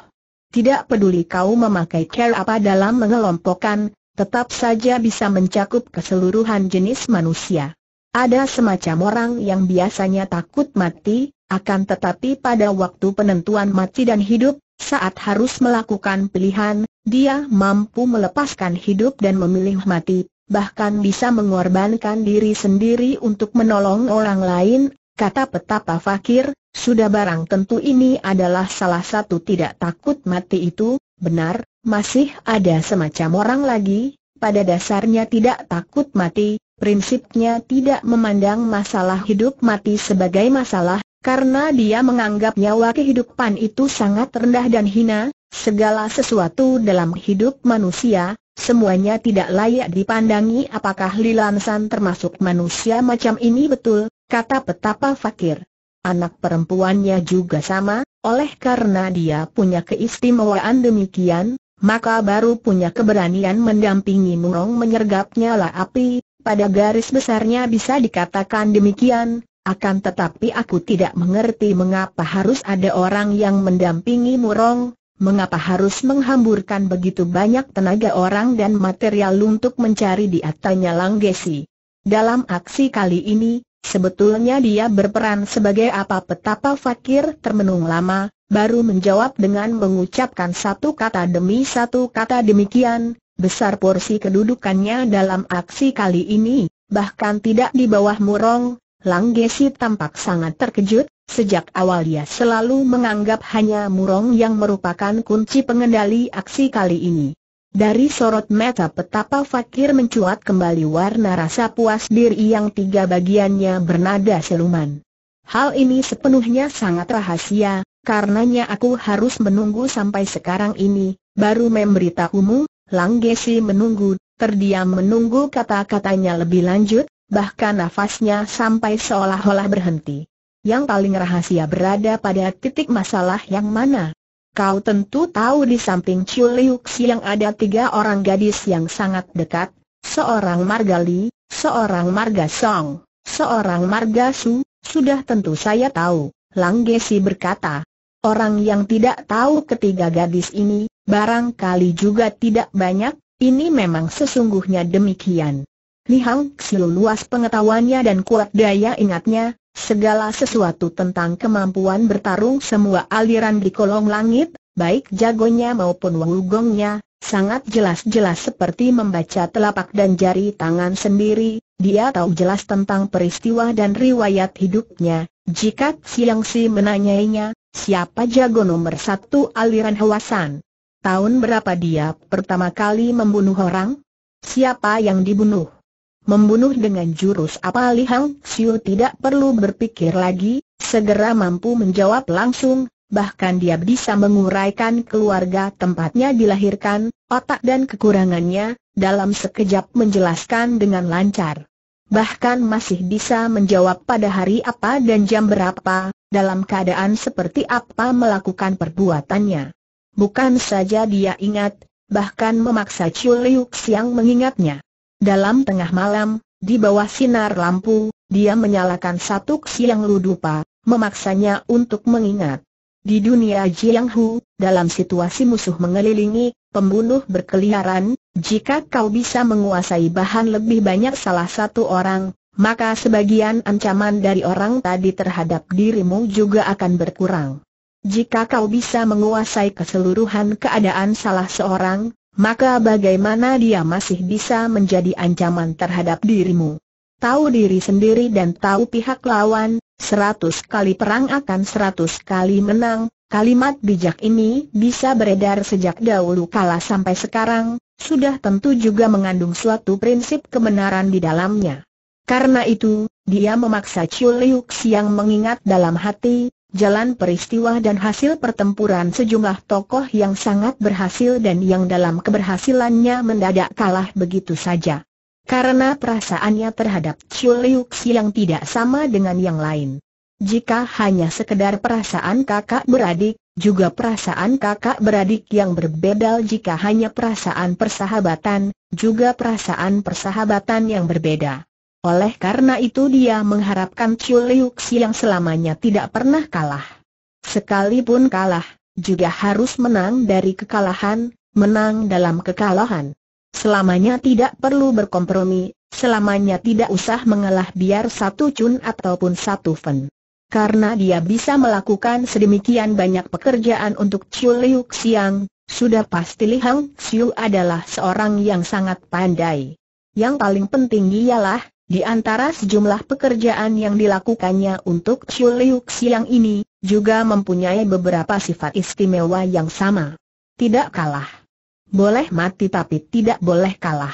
Tidak peduli kau memakai care apa dalam mengelompokkan, tetap saja bisa mencakup keseluruhan jenis manusia. Ada semacam orang yang biasanya takut mati, akan tetapi pada waktu penentuan mati dan hidup, saat harus melakukan pilihan, dia mampu melepaskan hidup dan memilih mati, bahkan bisa mengorbankan diri sendiri untuk menolong orang lain, kata petapa fakir, sudah barang tentu ini adalah salah satu tidak takut mati itu, benar, masih ada semacam orang lagi, pada dasarnya tidak takut mati, prinsipnya tidak memandang masalah hidup mati sebagai masalah karena dia menganggap nyawa kehidupan itu sangat rendah dan hina, segala sesuatu dalam hidup manusia, semuanya tidak layak dipandangi apakah Lilansan termasuk manusia macam ini betul, kata petapa fakir. Anak perempuannya juga sama, oleh karena dia punya keistimewaan demikian, maka baru punya keberanian mendampingi Murong menyergapnya lah api, pada garis besarnya bisa dikatakan demikian, akan tetapi aku tidak mengerti mengapa harus ada orang yang mendampingi Murong, mengapa harus menghamburkan begitu banyak tenaga orang dan material untuk mencari di atasnya Langgesi. Dalam aksi kali ini, sebetulnya dia berperan sebagai apa petapa fakir termenung lama, baru menjawab dengan mengucapkan satu kata demi satu kata demikian, besar porsi kedudukannya dalam aksi kali ini, bahkan tidak di bawah murong, Langgesi tampak sangat terkejut, sejak awal dia selalu menganggap hanya Murong yang merupakan kunci pengendali aksi kali ini. Dari sorot mata petapa Fakir mencuat kembali warna rasa puas diri yang tiga bagiannya bernada seluman. Hal ini sepenuhnya sangat rahasia, karenanya aku harus menunggu sampai sekarang ini, baru memberitahumu, Langgesi menunggu, terdiam menunggu kata-katanya lebih lanjut, bahkan nafasnya sampai seolah-olah berhenti. Yang paling rahasia berada pada titik masalah yang mana? Kau tentu tahu di samping Chiu Xi yang ada tiga orang gadis yang sangat dekat, seorang Margali, seorang Marga Song, seorang Marga Su, sudah tentu saya tahu, Langgesi berkata. Orang yang tidak tahu ketiga gadis ini, barangkali juga tidak banyak, ini memang sesungguhnya demikian. Li Hang Xiu luas pengetahuannya dan kuat daya ingatnya, segala sesuatu tentang kemampuan bertarung semua aliran di kolong langit, baik jagonya maupun wugongnya, sangat jelas-jelas seperti membaca telapak dan jari tangan sendiri, dia tahu jelas tentang peristiwa dan riwayat hidupnya. Jika Siang Si menanyainya, siapa jago nomor satu aliran Hwasan? Tahun berapa dia pertama kali membunuh orang? Siapa yang dibunuh? Membunuh dengan jurus apa Li Hang Xiu tidak perlu berpikir lagi, segera mampu menjawab langsung, bahkan dia bisa menguraikan keluarga tempatnya dilahirkan, otak dan kekurangannya, dalam sekejap menjelaskan dengan lancar. Bahkan masih bisa menjawab pada hari apa dan jam berapa, dalam keadaan seperti apa melakukan perbuatannya. Bukan saja dia ingat, bahkan memaksa Chiu Liu Xiang mengingatnya. Dalam tengah malam, di bawah sinar lampu, dia menyalakan satu siang ludupa, memaksanya untuk mengingat. Di dunia Jiang Hu, dalam situasi musuh mengelilingi, pembunuh berkeliaran, jika kau bisa menguasai bahan lebih banyak salah satu orang, maka sebagian ancaman dari orang tadi terhadap dirimu juga akan berkurang. Jika kau bisa menguasai keseluruhan keadaan salah seorang, maka bagaimana dia masih bisa menjadi ancaman terhadap dirimu? Tahu diri sendiri dan tahu pihak lawan, seratus kali perang akan seratus kali menang, kalimat bijak ini bisa beredar sejak dahulu kala sampai sekarang, sudah tentu juga mengandung suatu prinsip kebenaran di dalamnya. Karena itu, dia memaksa Chiu Liu mengingat dalam hati, jalan peristiwa dan hasil pertempuran sejumlah tokoh yang sangat berhasil dan yang dalam keberhasilannya mendadak kalah begitu saja. Karena perasaannya terhadap Chiu Liu yang tidak sama dengan yang lain. Jika hanya sekedar perasaan kakak beradik, juga perasaan kakak beradik yang berbeda jika hanya perasaan persahabatan, juga perasaan persahabatan yang berbeda. Oleh karena itu dia mengharapkan Liu Xi yang selamanya tidak pernah kalah. Sekalipun kalah, juga harus menang dari kekalahan, menang dalam kekalahan. Selamanya tidak perlu berkompromi, selamanya tidak usah mengalah biar satu Chun ataupun satu fen. Karena dia bisa melakukan sedemikian banyak pekerjaan untuk Chiu Liu yang sudah pasti Li Hang Xiu adalah seorang yang sangat pandai. Yang paling penting ialah, di antara sejumlah pekerjaan yang dilakukannya untuk Chiu Liu Xiang ini, juga mempunyai beberapa sifat istimewa yang sama. Tidak kalah. Boleh mati tapi tidak boleh kalah.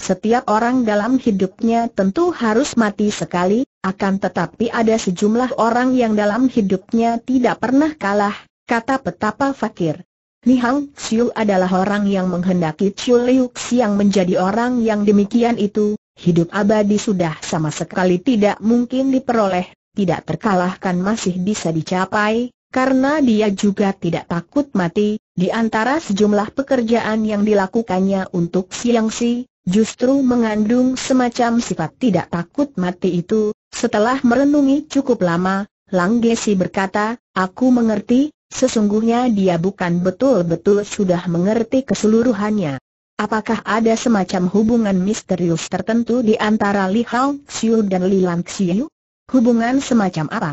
Setiap orang dalam hidupnya tentu harus mati sekali, akan tetapi ada sejumlah orang yang dalam hidupnya tidak pernah kalah, kata petapa fakir. Li Hang Xiu adalah orang yang menghendaki Chiu Liu Xiang menjadi orang yang demikian itu, Hidup abadi sudah sama sekali tidak mungkin diperoleh, tidak terkalahkan masih bisa dicapai, karena dia juga tidak takut mati, di antara sejumlah pekerjaan yang dilakukannya untuk Siang Si, justru mengandung semacam sifat tidak takut mati itu, setelah merenungi cukup lama, Langgesi berkata, aku mengerti, sesungguhnya dia bukan betul-betul sudah mengerti keseluruhannya. Apakah ada semacam hubungan misterius tertentu di antara Li Hao Xiu dan Li Lan Xiu? Hubungan semacam apa?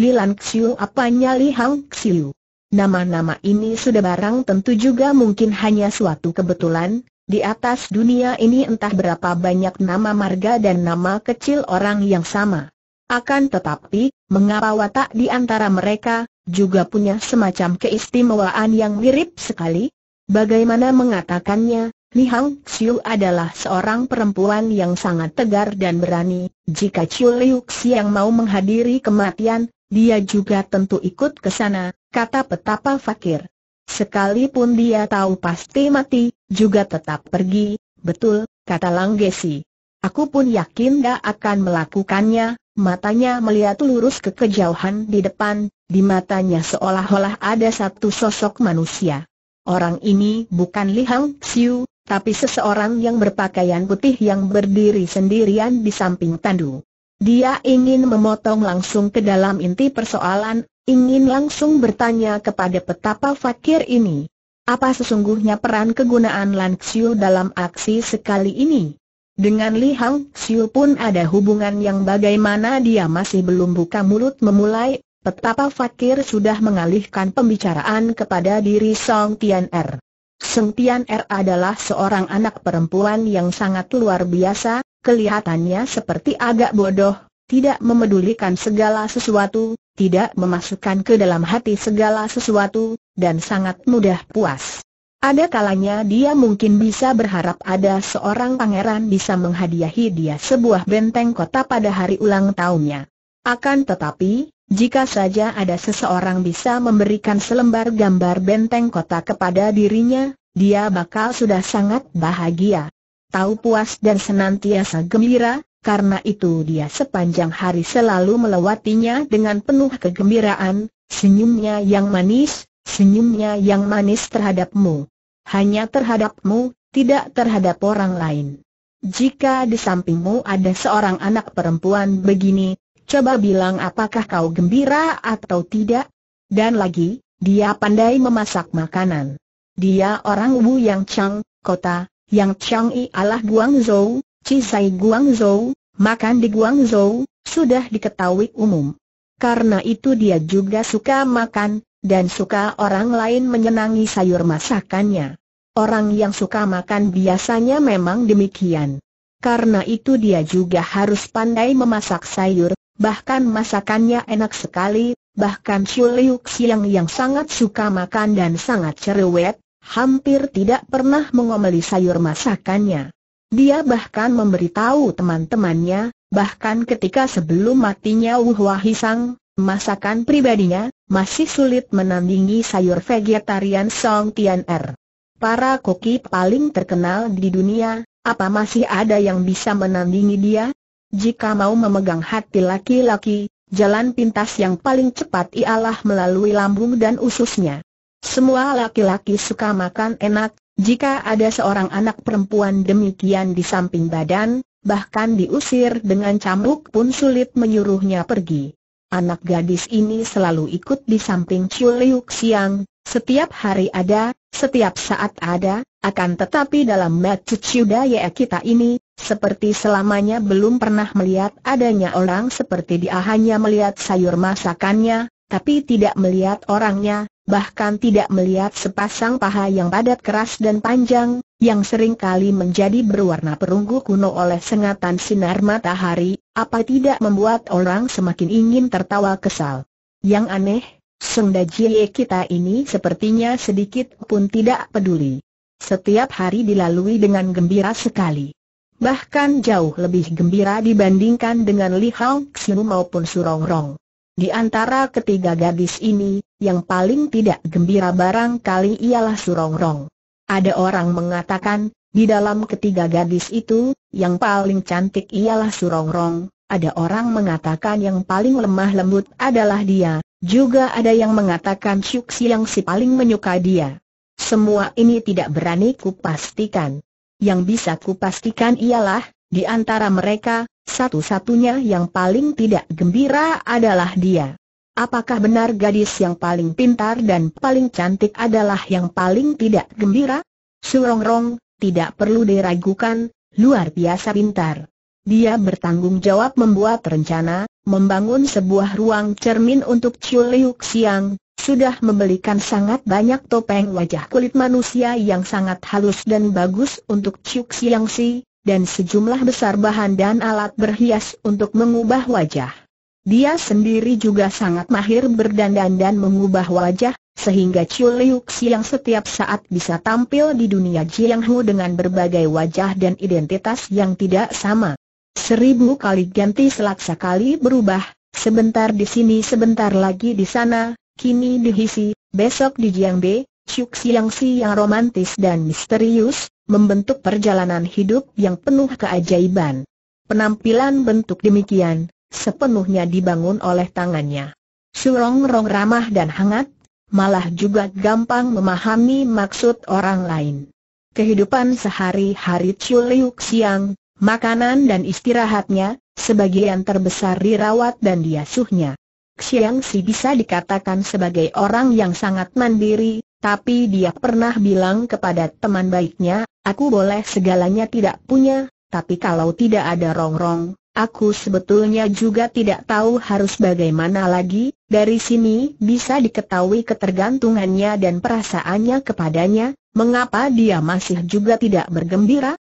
Li Lan Xiu apanya Li Hao Xiu? Nama-nama ini sudah barang tentu juga mungkin hanya suatu kebetulan, di atas dunia ini entah berapa banyak nama marga dan nama kecil orang yang sama. Akan tetapi, mengapa watak di antara mereka juga punya semacam keistimewaan yang mirip sekali? Bagaimana mengatakannya, Li Hang Xiu adalah seorang perempuan yang sangat tegar dan berani, jika Chiu Liu Xiang mau menghadiri kematian, dia juga tentu ikut ke sana, kata petapa fakir. Sekalipun dia tahu pasti mati, juga tetap pergi, betul, kata Langgesi. Aku pun yakin dia akan melakukannya, matanya melihat lurus ke kejauhan di depan, di matanya seolah-olah ada satu sosok manusia. Orang ini bukan Li Hang Xiu, tapi seseorang yang berpakaian putih yang berdiri sendirian di samping Tandu. Dia ingin memotong langsung ke dalam inti persoalan, ingin langsung bertanya kepada petapa fakir ini. Apa sesungguhnya peran kegunaan Lan Xiu dalam aksi sekali ini? Dengan Li Hang Xiu pun ada hubungan yang bagaimana dia masih belum buka mulut memulai, petapa fakir sudah mengalihkan pembicaraan kepada diri Song Tian Er. Sentian R adalah seorang anak perempuan yang sangat luar biasa, kelihatannya seperti agak bodoh, tidak memedulikan segala sesuatu, tidak memasukkan ke dalam hati segala sesuatu, dan sangat mudah puas. Ada kalanya dia mungkin bisa berharap ada seorang pangeran bisa menghadiahi dia sebuah benteng kota pada hari ulang tahunnya. Akan tetapi, jika saja ada seseorang bisa memberikan selembar gambar benteng kota kepada dirinya, dia bakal sudah sangat bahagia. Tahu puas dan senantiasa gembira, karena itu dia sepanjang hari selalu melewatinya dengan penuh kegembiraan, senyumnya yang manis, senyumnya yang manis terhadapmu. Hanya terhadapmu, tidak terhadap orang lain. Jika di sampingmu ada seorang anak perempuan begini, Coba bilang apakah kau gembira atau tidak? Dan lagi, dia pandai memasak makanan. Dia orang Wu Yang Chang, kota, Yang Chang ialah Guangzhou, Cizai Guangzhou, makan di Guangzhou, sudah diketahui umum. Karena itu dia juga suka makan, dan suka orang lain menyenangi sayur masakannya. Orang yang suka makan biasanya memang demikian. Karena itu dia juga harus pandai memasak sayur, bahkan masakannya enak sekali, bahkan Chu Siang Xiang yang sangat suka makan dan sangat cerewet, hampir tidak pernah mengomeli sayur masakannya. Dia bahkan memberitahu teman-temannya, bahkan ketika sebelum matinya Wuhua Hisang, masakan pribadinya, masih sulit menandingi sayur vegetarian Song Tian Er. Para koki paling terkenal di dunia, apa masih ada yang bisa menandingi dia? Jika mau memegang hati laki-laki, jalan pintas yang paling cepat ialah melalui lambung dan ususnya. Semua laki-laki suka makan enak, jika ada seorang anak perempuan demikian di samping badan, bahkan diusir dengan cambuk pun sulit menyuruhnya pergi. Anak gadis ini selalu ikut di samping Chuliuk siang, setiap hari ada, setiap saat ada, akan tetapi dalam ya kita ini, seperti selamanya belum pernah melihat adanya orang seperti dia hanya melihat sayur masakannya, tapi tidak melihat orangnya, bahkan tidak melihat sepasang paha yang padat keras dan panjang, yang seringkali menjadi berwarna perunggu kuno oleh sengatan sinar matahari, apa tidak membuat orang semakin ingin tertawa kesal. Yang aneh, Sunda Jie kita ini sepertinya sedikit pun tidak peduli. Setiap hari dilalui dengan gembira sekali. Bahkan jauh lebih gembira dibandingkan dengan Li Hao Xiu maupun Surongrong. Di antara ketiga gadis ini, yang paling tidak gembira barangkali ialah Rong. Ada orang mengatakan, di dalam ketiga gadis itu, yang paling cantik ialah Rong. Ada orang mengatakan yang paling lemah lembut adalah dia, juga ada yang mengatakan Syuk yang si paling menyuka dia. Semua ini tidak berani kupastikan. Yang bisa kupastikan ialah, di antara mereka, satu-satunya yang paling tidak gembira adalah dia. Apakah benar gadis yang paling pintar dan paling cantik adalah yang paling tidak gembira? Surongrong, tidak perlu diragukan, luar biasa pintar. Dia bertanggung jawab membuat rencana, membangun sebuah ruang cermin untuk Chiu Liu Xiang, sudah membelikan sangat banyak topeng wajah kulit manusia yang sangat halus dan bagus untuk Chiu Xiang Si, dan sejumlah besar bahan dan alat berhias untuk mengubah wajah. Dia sendiri juga sangat mahir berdandan dan mengubah wajah, sehingga Chiu Liu Xiang setiap saat bisa tampil di dunia Jiang Hu dengan berbagai wajah dan identitas yang tidak sama. Seribu kali ganti selaksa kali berubah, sebentar di sini sebentar lagi di sana, kini di Hisi, besok di Jiang B, Siang Si yang romantis dan misterius, membentuk perjalanan hidup yang penuh keajaiban. Penampilan bentuk demikian, sepenuhnya dibangun oleh tangannya. Surong-rong ramah dan hangat, malah juga gampang memahami maksud orang lain. Kehidupan sehari-hari Chuliuk Siang makanan dan istirahatnya, sebagian terbesar dirawat dan diasuhnya. Xiang Si bisa dikatakan sebagai orang yang sangat mandiri, tapi dia pernah bilang kepada teman baiknya, aku boleh segalanya tidak punya, tapi kalau tidak ada rongrong, aku sebetulnya juga tidak tahu harus bagaimana lagi, dari sini bisa diketahui ketergantungannya dan perasaannya kepadanya, mengapa dia masih juga tidak bergembira?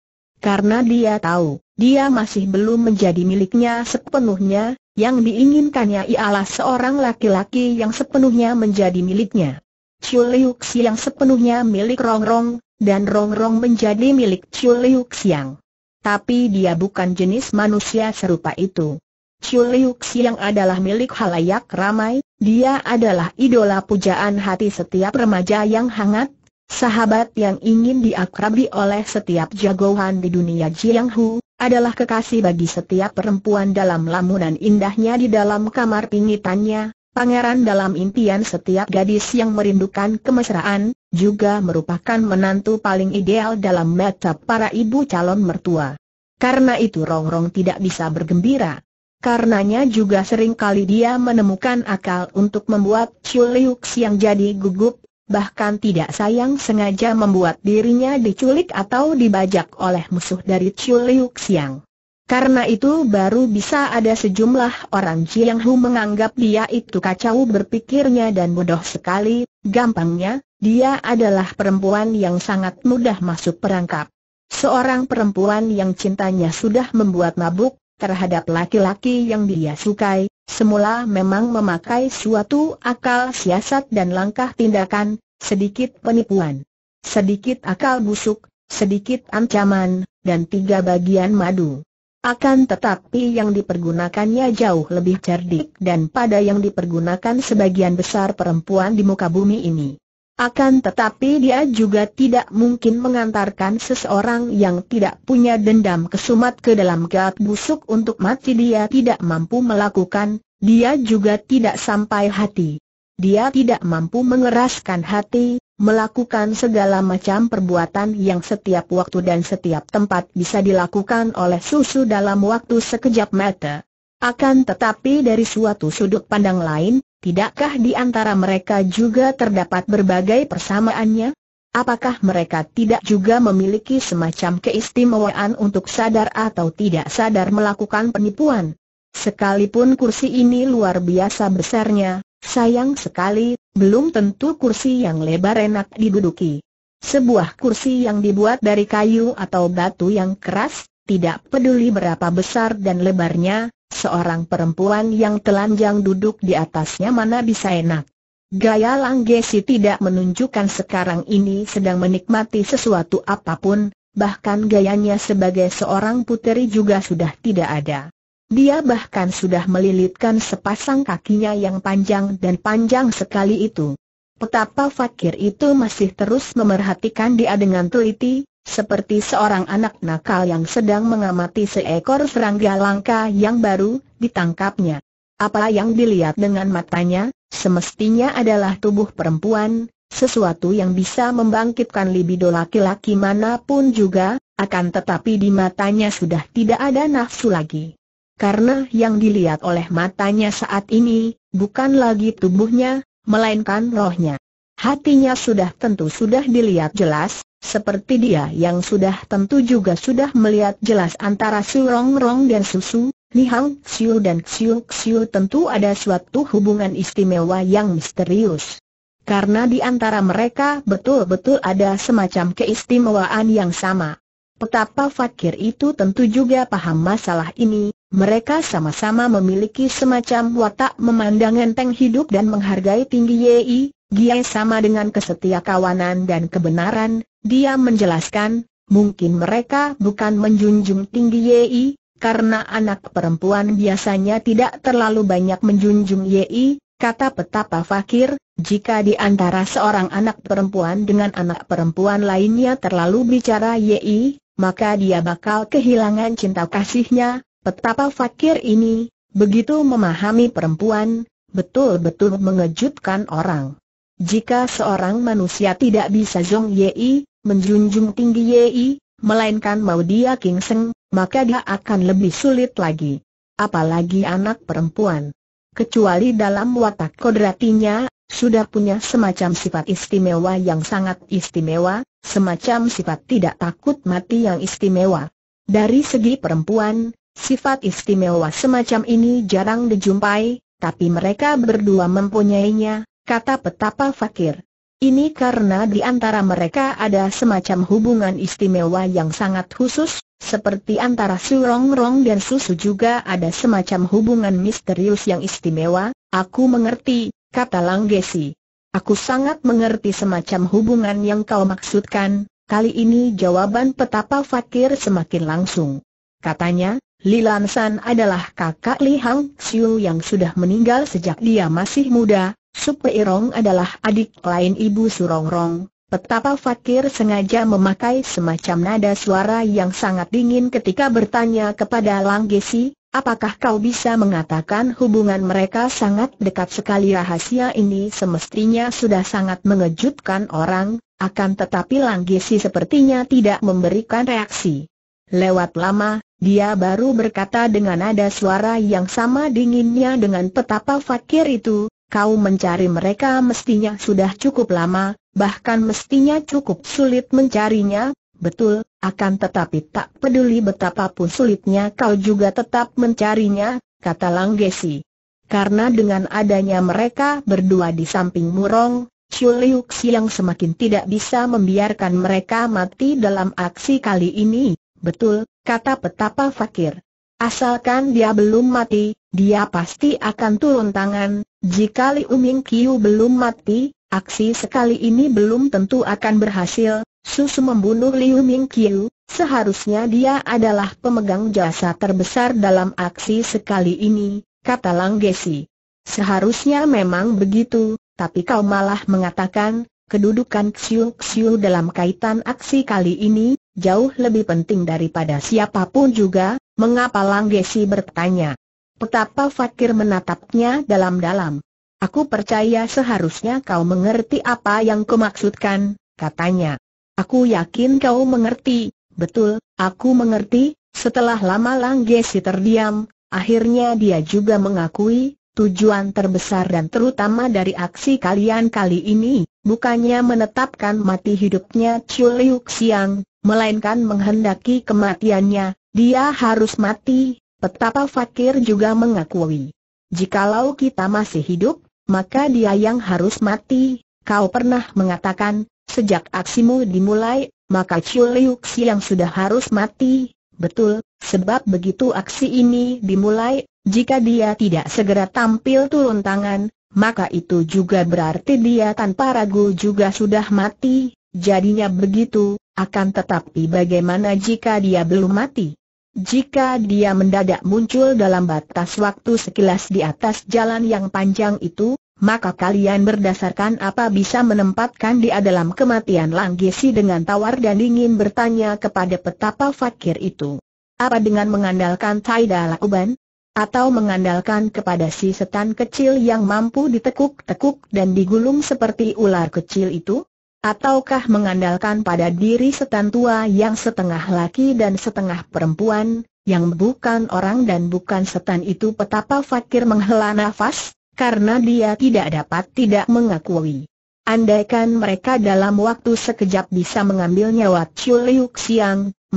Karena dia tahu, dia masih belum menjadi miliknya sepenuhnya, yang diinginkannya ialah seorang laki-laki yang sepenuhnya menjadi miliknya. Chiu Liu Xiang sepenuhnya milik Rong Rong, dan Rong Rong menjadi milik Chiu Liu Xiang. Tapi dia bukan jenis manusia serupa itu. Chiu Liu Xiang adalah milik halayak ramai, dia adalah idola pujaan hati setiap remaja yang hangat, Sahabat yang ingin diakrabi oleh setiap jagoan di dunia Jiang Hu, adalah kekasih bagi setiap perempuan dalam lamunan indahnya di dalam kamar pingitannya, pangeran dalam impian setiap gadis yang merindukan kemesraan, juga merupakan menantu paling ideal dalam mata para ibu calon mertua. Karena itu Rongrong tidak bisa bergembira. Karenanya juga sering kali dia menemukan akal untuk membuat Chuliuks yang jadi gugup bahkan tidak sayang sengaja membuat dirinya diculik atau dibajak oleh musuh dari Chiu Liu Xiang. Karena itu baru bisa ada sejumlah orang Jiang Hu menganggap dia itu kacau berpikirnya dan bodoh sekali, gampangnya, dia adalah perempuan yang sangat mudah masuk perangkap. Seorang perempuan yang cintanya sudah membuat mabuk, terhadap laki-laki yang dia sukai, Semula memang memakai suatu akal siasat dan langkah tindakan, sedikit penipuan, sedikit akal busuk, sedikit ancaman, dan tiga bagian madu. Akan tetapi yang dipergunakannya jauh lebih cerdik dan pada yang dipergunakan sebagian besar perempuan di muka bumi ini. Akan tetapi dia juga tidak mungkin mengantarkan seseorang yang tidak punya dendam kesumat ke dalam gelap busuk untuk mati dia tidak mampu melakukan, dia juga tidak sampai hati. Dia tidak mampu mengeraskan hati, melakukan segala macam perbuatan yang setiap waktu dan setiap tempat bisa dilakukan oleh susu dalam waktu sekejap mata. Akan tetapi dari suatu sudut pandang lain, Tidakkah di antara mereka juga terdapat berbagai persamaannya? Apakah mereka tidak juga memiliki semacam keistimewaan untuk sadar atau tidak sadar melakukan penipuan? Sekalipun kursi ini luar biasa besarnya, sayang sekali, belum tentu kursi yang lebar enak diduduki. Sebuah kursi yang dibuat dari kayu atau batu yang keras, tidak peduli berapa besar dan lebarnya, Seorang perempuan yang telanjang duduk di atasnya mana bisa enak. Gaya Langgesi tidak menunjukkan sekarang ini sedang menikmati sesuatu apapun, bahkan gayanya sebagai seorang puteri juga sudah tidak ada. Dia bahkan sudah melilitkan sepasang kakinya yang panjang dan panjang sekali itu. Petapa fakir itu masih terus memerhatikan dia dengan teliti, seperti seorang anak nakal yang sedang mengamati seekor serangga langka yang baru, ditangkapnya. Apa yang dilihat dengan matanya, semestinya adalah tubuh perempuan, sesuatu yang bisa membangkitkan libido laki-laki manapun juga, akan tetapi di matanya sudah tidak ada nafsu lagi. Karena yang dilihat oleh matanya saat ini, bukan lagi tubuhnya, melainkan rohnya. Hatinya sudah tentu sudah dilihat jelas, seperti dia yang sudah tentu juga sudah melihat jelas antara Su Rong Rong dan Susu, Nihang Xiu dan Xiu Xiu tentu ada suatu hubungan istimewa yang misterius. Karena di antara mereka betul-betul ada semacam keistimewaan yang sama. Petapa fakir itu tentu juga paham masalah ini, mereka sama-sama memiliki semacam watak memandang enteng hidup dan menghargai tinggi Yi. Gie sama dengan kesetia kawanan dan kebenaran, dia menjelaskan, mungkin mereka bukan menjunjung tinggi Yi, karena anak perempuan biasanya tidak terlalu banyak menjunjung Yi, kata petapa fakir, jika di antara seorang anak perempuan dengan anak perempuan lainnya terlalu bicara Yi, maka dia bakal kehilangan cinta kasihnya, petapa fakir ini, begitu memahami perempuan, betul-betul mengejutkan orang. Jika seorang manusia tidak bisa Zong Yi, menjunjung tinggi Yi, melainkan mau dia King Seng, maka dia akan lebih sulit lagi. Apalagi anak perempuan. Kecuali dalam watak kodratinya, sudah punya semacam sifat istimewa yang sangat istimewa, semacam sifat tidak takut mati yang istimewa. Dari segi perempuan, sifat istimewa semacam ini jarang dijumpai, tapi mereka berdua mempunyainya, kata petapa fakir. Ini karena di antara mereka ada semacam hubungan istimewa yang sangat khusus, seperti antara Su rong dan Susu juga ada semacam hubungan misterius yang istimewa, aku mengerti, kata Langgesi. Aku sangat mengerti semacam hubungan yang kau maksudkan, kali ini jawaban petapa fakir semakin langsung. Katanya, Li Lansan adalah kakak Li Hang Xiu yang sudah meninggal sejak dia masih muda, Supeirong adalah adik lain ibu Surongrong, Petapa Fakir sengaja memakai semacam nada suara yang sangat dingin ketika bertanya kepada Langgesi, apakah kau bisa mengatakan hubungan mereka sangat dekat sekali rahasia ini semestinya sudah sangat mengejutkan orang, akan tetapi Langgesi sepertinya tidak memberikan reaksi. Lewat lama, dia baru berkata dengan nada suara yang sama dinginnya dengan petapa Fakir itu, Kau mencari mereka mestinya sudah cukup lama, bahkan mestinya cukup sulit mencarinya, betul, akan tetapi tak peduli betapapun sulitnya kau juga tetap mencarinya, kata Langgesi. Karena dengan adanya mereka berdua di samping Murong, Chuliuk Siang semakin tidak bisa membiarkan mereka mati dalam aksi kali ini, betul, kata petapa fakir. Asalkan dia belum mati, dia pasti akan turun tangan, jika Li Uming Kiu belum mati, aksi sekali ini belum tentu akan berhasil. Susu membunuh Li Uming Kiu, seharusnya dia adalah pemegang jasa terbesar dalam aksi sekali ini, kata Lang Gesi. Seharusnya memang begitu, tapi kau malah mengatakan, kedudukan Xiu Xiu dalam kaitan aksi kali ini, jauh lebih penting daripada siapapun juga, mengapa Lang Gesi bertanya. Petapa Fakir menatapnya dalam-dalam. Aku percaya seharusnya kau mengerti apa yang kumaksudkan, katanya. Aku yakin kau mengerti, betul, aku mengerti, setelah lama Langgesi terdiam, akhirnya dia juga mengakui, tujuan terbesar dan terutama dari aksi kalian kali ini, bukannya menetapkan mati hidupnya Chiu Liu Xiang, melainkan menghendaki kematiannya, dia harus mati, Petapa Fakir juga mengakui. Jikalau kita masih hidup, maka dia yang harus mati. Kau pernah mengatakan, sejak aksimu dimulai, maka Chiu yang sudah harus mati. Betul, sebab begitu aksi ini dimulai, jika dia tidak segera tampil turun tangan, maka itu juga berarti dia tanpa ragu juga sudah mati. Jadinya begitu, akan tetapi bagaimana jika dia belum mati? Jika dia mendadak muncul dalam batas waktu sekilas di atas jalan yang panjang itu, maka kalian berdasarkan apa bisa menempatkan dia dalam kematian Langgesi dengan tawar dan dingin bertanya kepada petapa fakir itu. Apa dengan mengandalkan Taida Lakuban? Atau mengandalkan kepada si setan kecil yang mampu ditekuk-tekuk dan digulung seperti ular kecil itu? Ataukah mengandalkan pada diri setan tua yang setengah laki dan setengah perempuan, yang bukan orang dan bukan setan itu petapa fakir menghela nafas, karena dia tidak dapat tidak mengakui. Andaikan mereka dalam waktu sekejap bisa mengambil nyawa Chiu Liu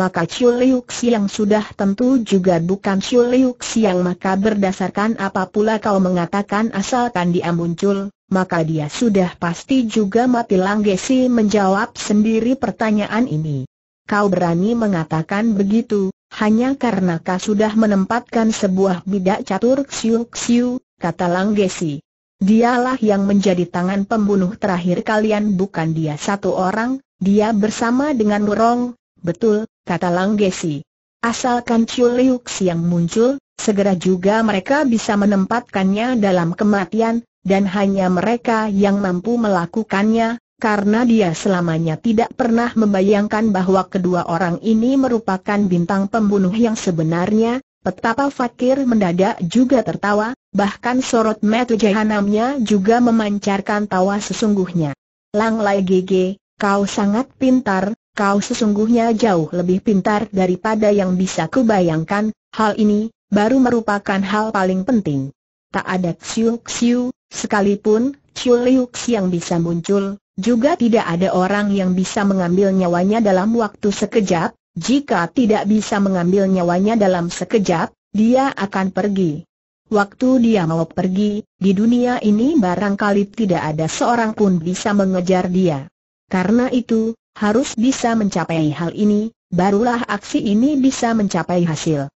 maka Chiu Liu sudah tentu juga bukan Chiu Liu maka berdasarkan apa pula kau mengatakan asalkan dia muncul, maka dia sudah pasti juga mati Langgesi menjawab sendiri pertanyaan ini. Kau berani mengatakan begitu, hanya karena kau sudah menempatkan sebuah bidak catur ksiu-ksiu, kata Langgesi. Dialah yang menjadi tangan pembunuh terakhir kalian bukan dia satu orang, dia bersama dengan Nurong, betul, kata Langgesi. Asalkan Chiu yang muncul, segera juga mereka bisa menempatkannya dalam kematian, dan hanya mereka yang mampu melakukannya, karena dia selamanya tidak pernah membayangkan bahwa kedua orang ini merupakan bintang pembunuh yang sebenarnya, petapa fakir mendadak juga tertawa, bahkan sorot mata jahanamnya juga memancarkan tawa sesungguhnya. Lang Lai Gege, kau sangat pintar, kau sesungguhnya jauh lebih pintar daripada yang bisa kubayangkan, hal ini, baru merupakan hal paling penting. Tak ada ksiu-ksiu, Sekalipun Chiu Liu yang bisa muncul, juga tidak ada orang yang bisa mengambil nyawanya dalam waktu sekejap, jika tidak bisa mengambil nyawanya dalam sekejap, dia akan pergi. Waktu dia mau pergi, di dunia ini barangkali tidak ada seorang pun bisa mengejar dia. Karena itu, harus bisa mencapai hal ini, barulah aksi ini bisa mencapai hasil.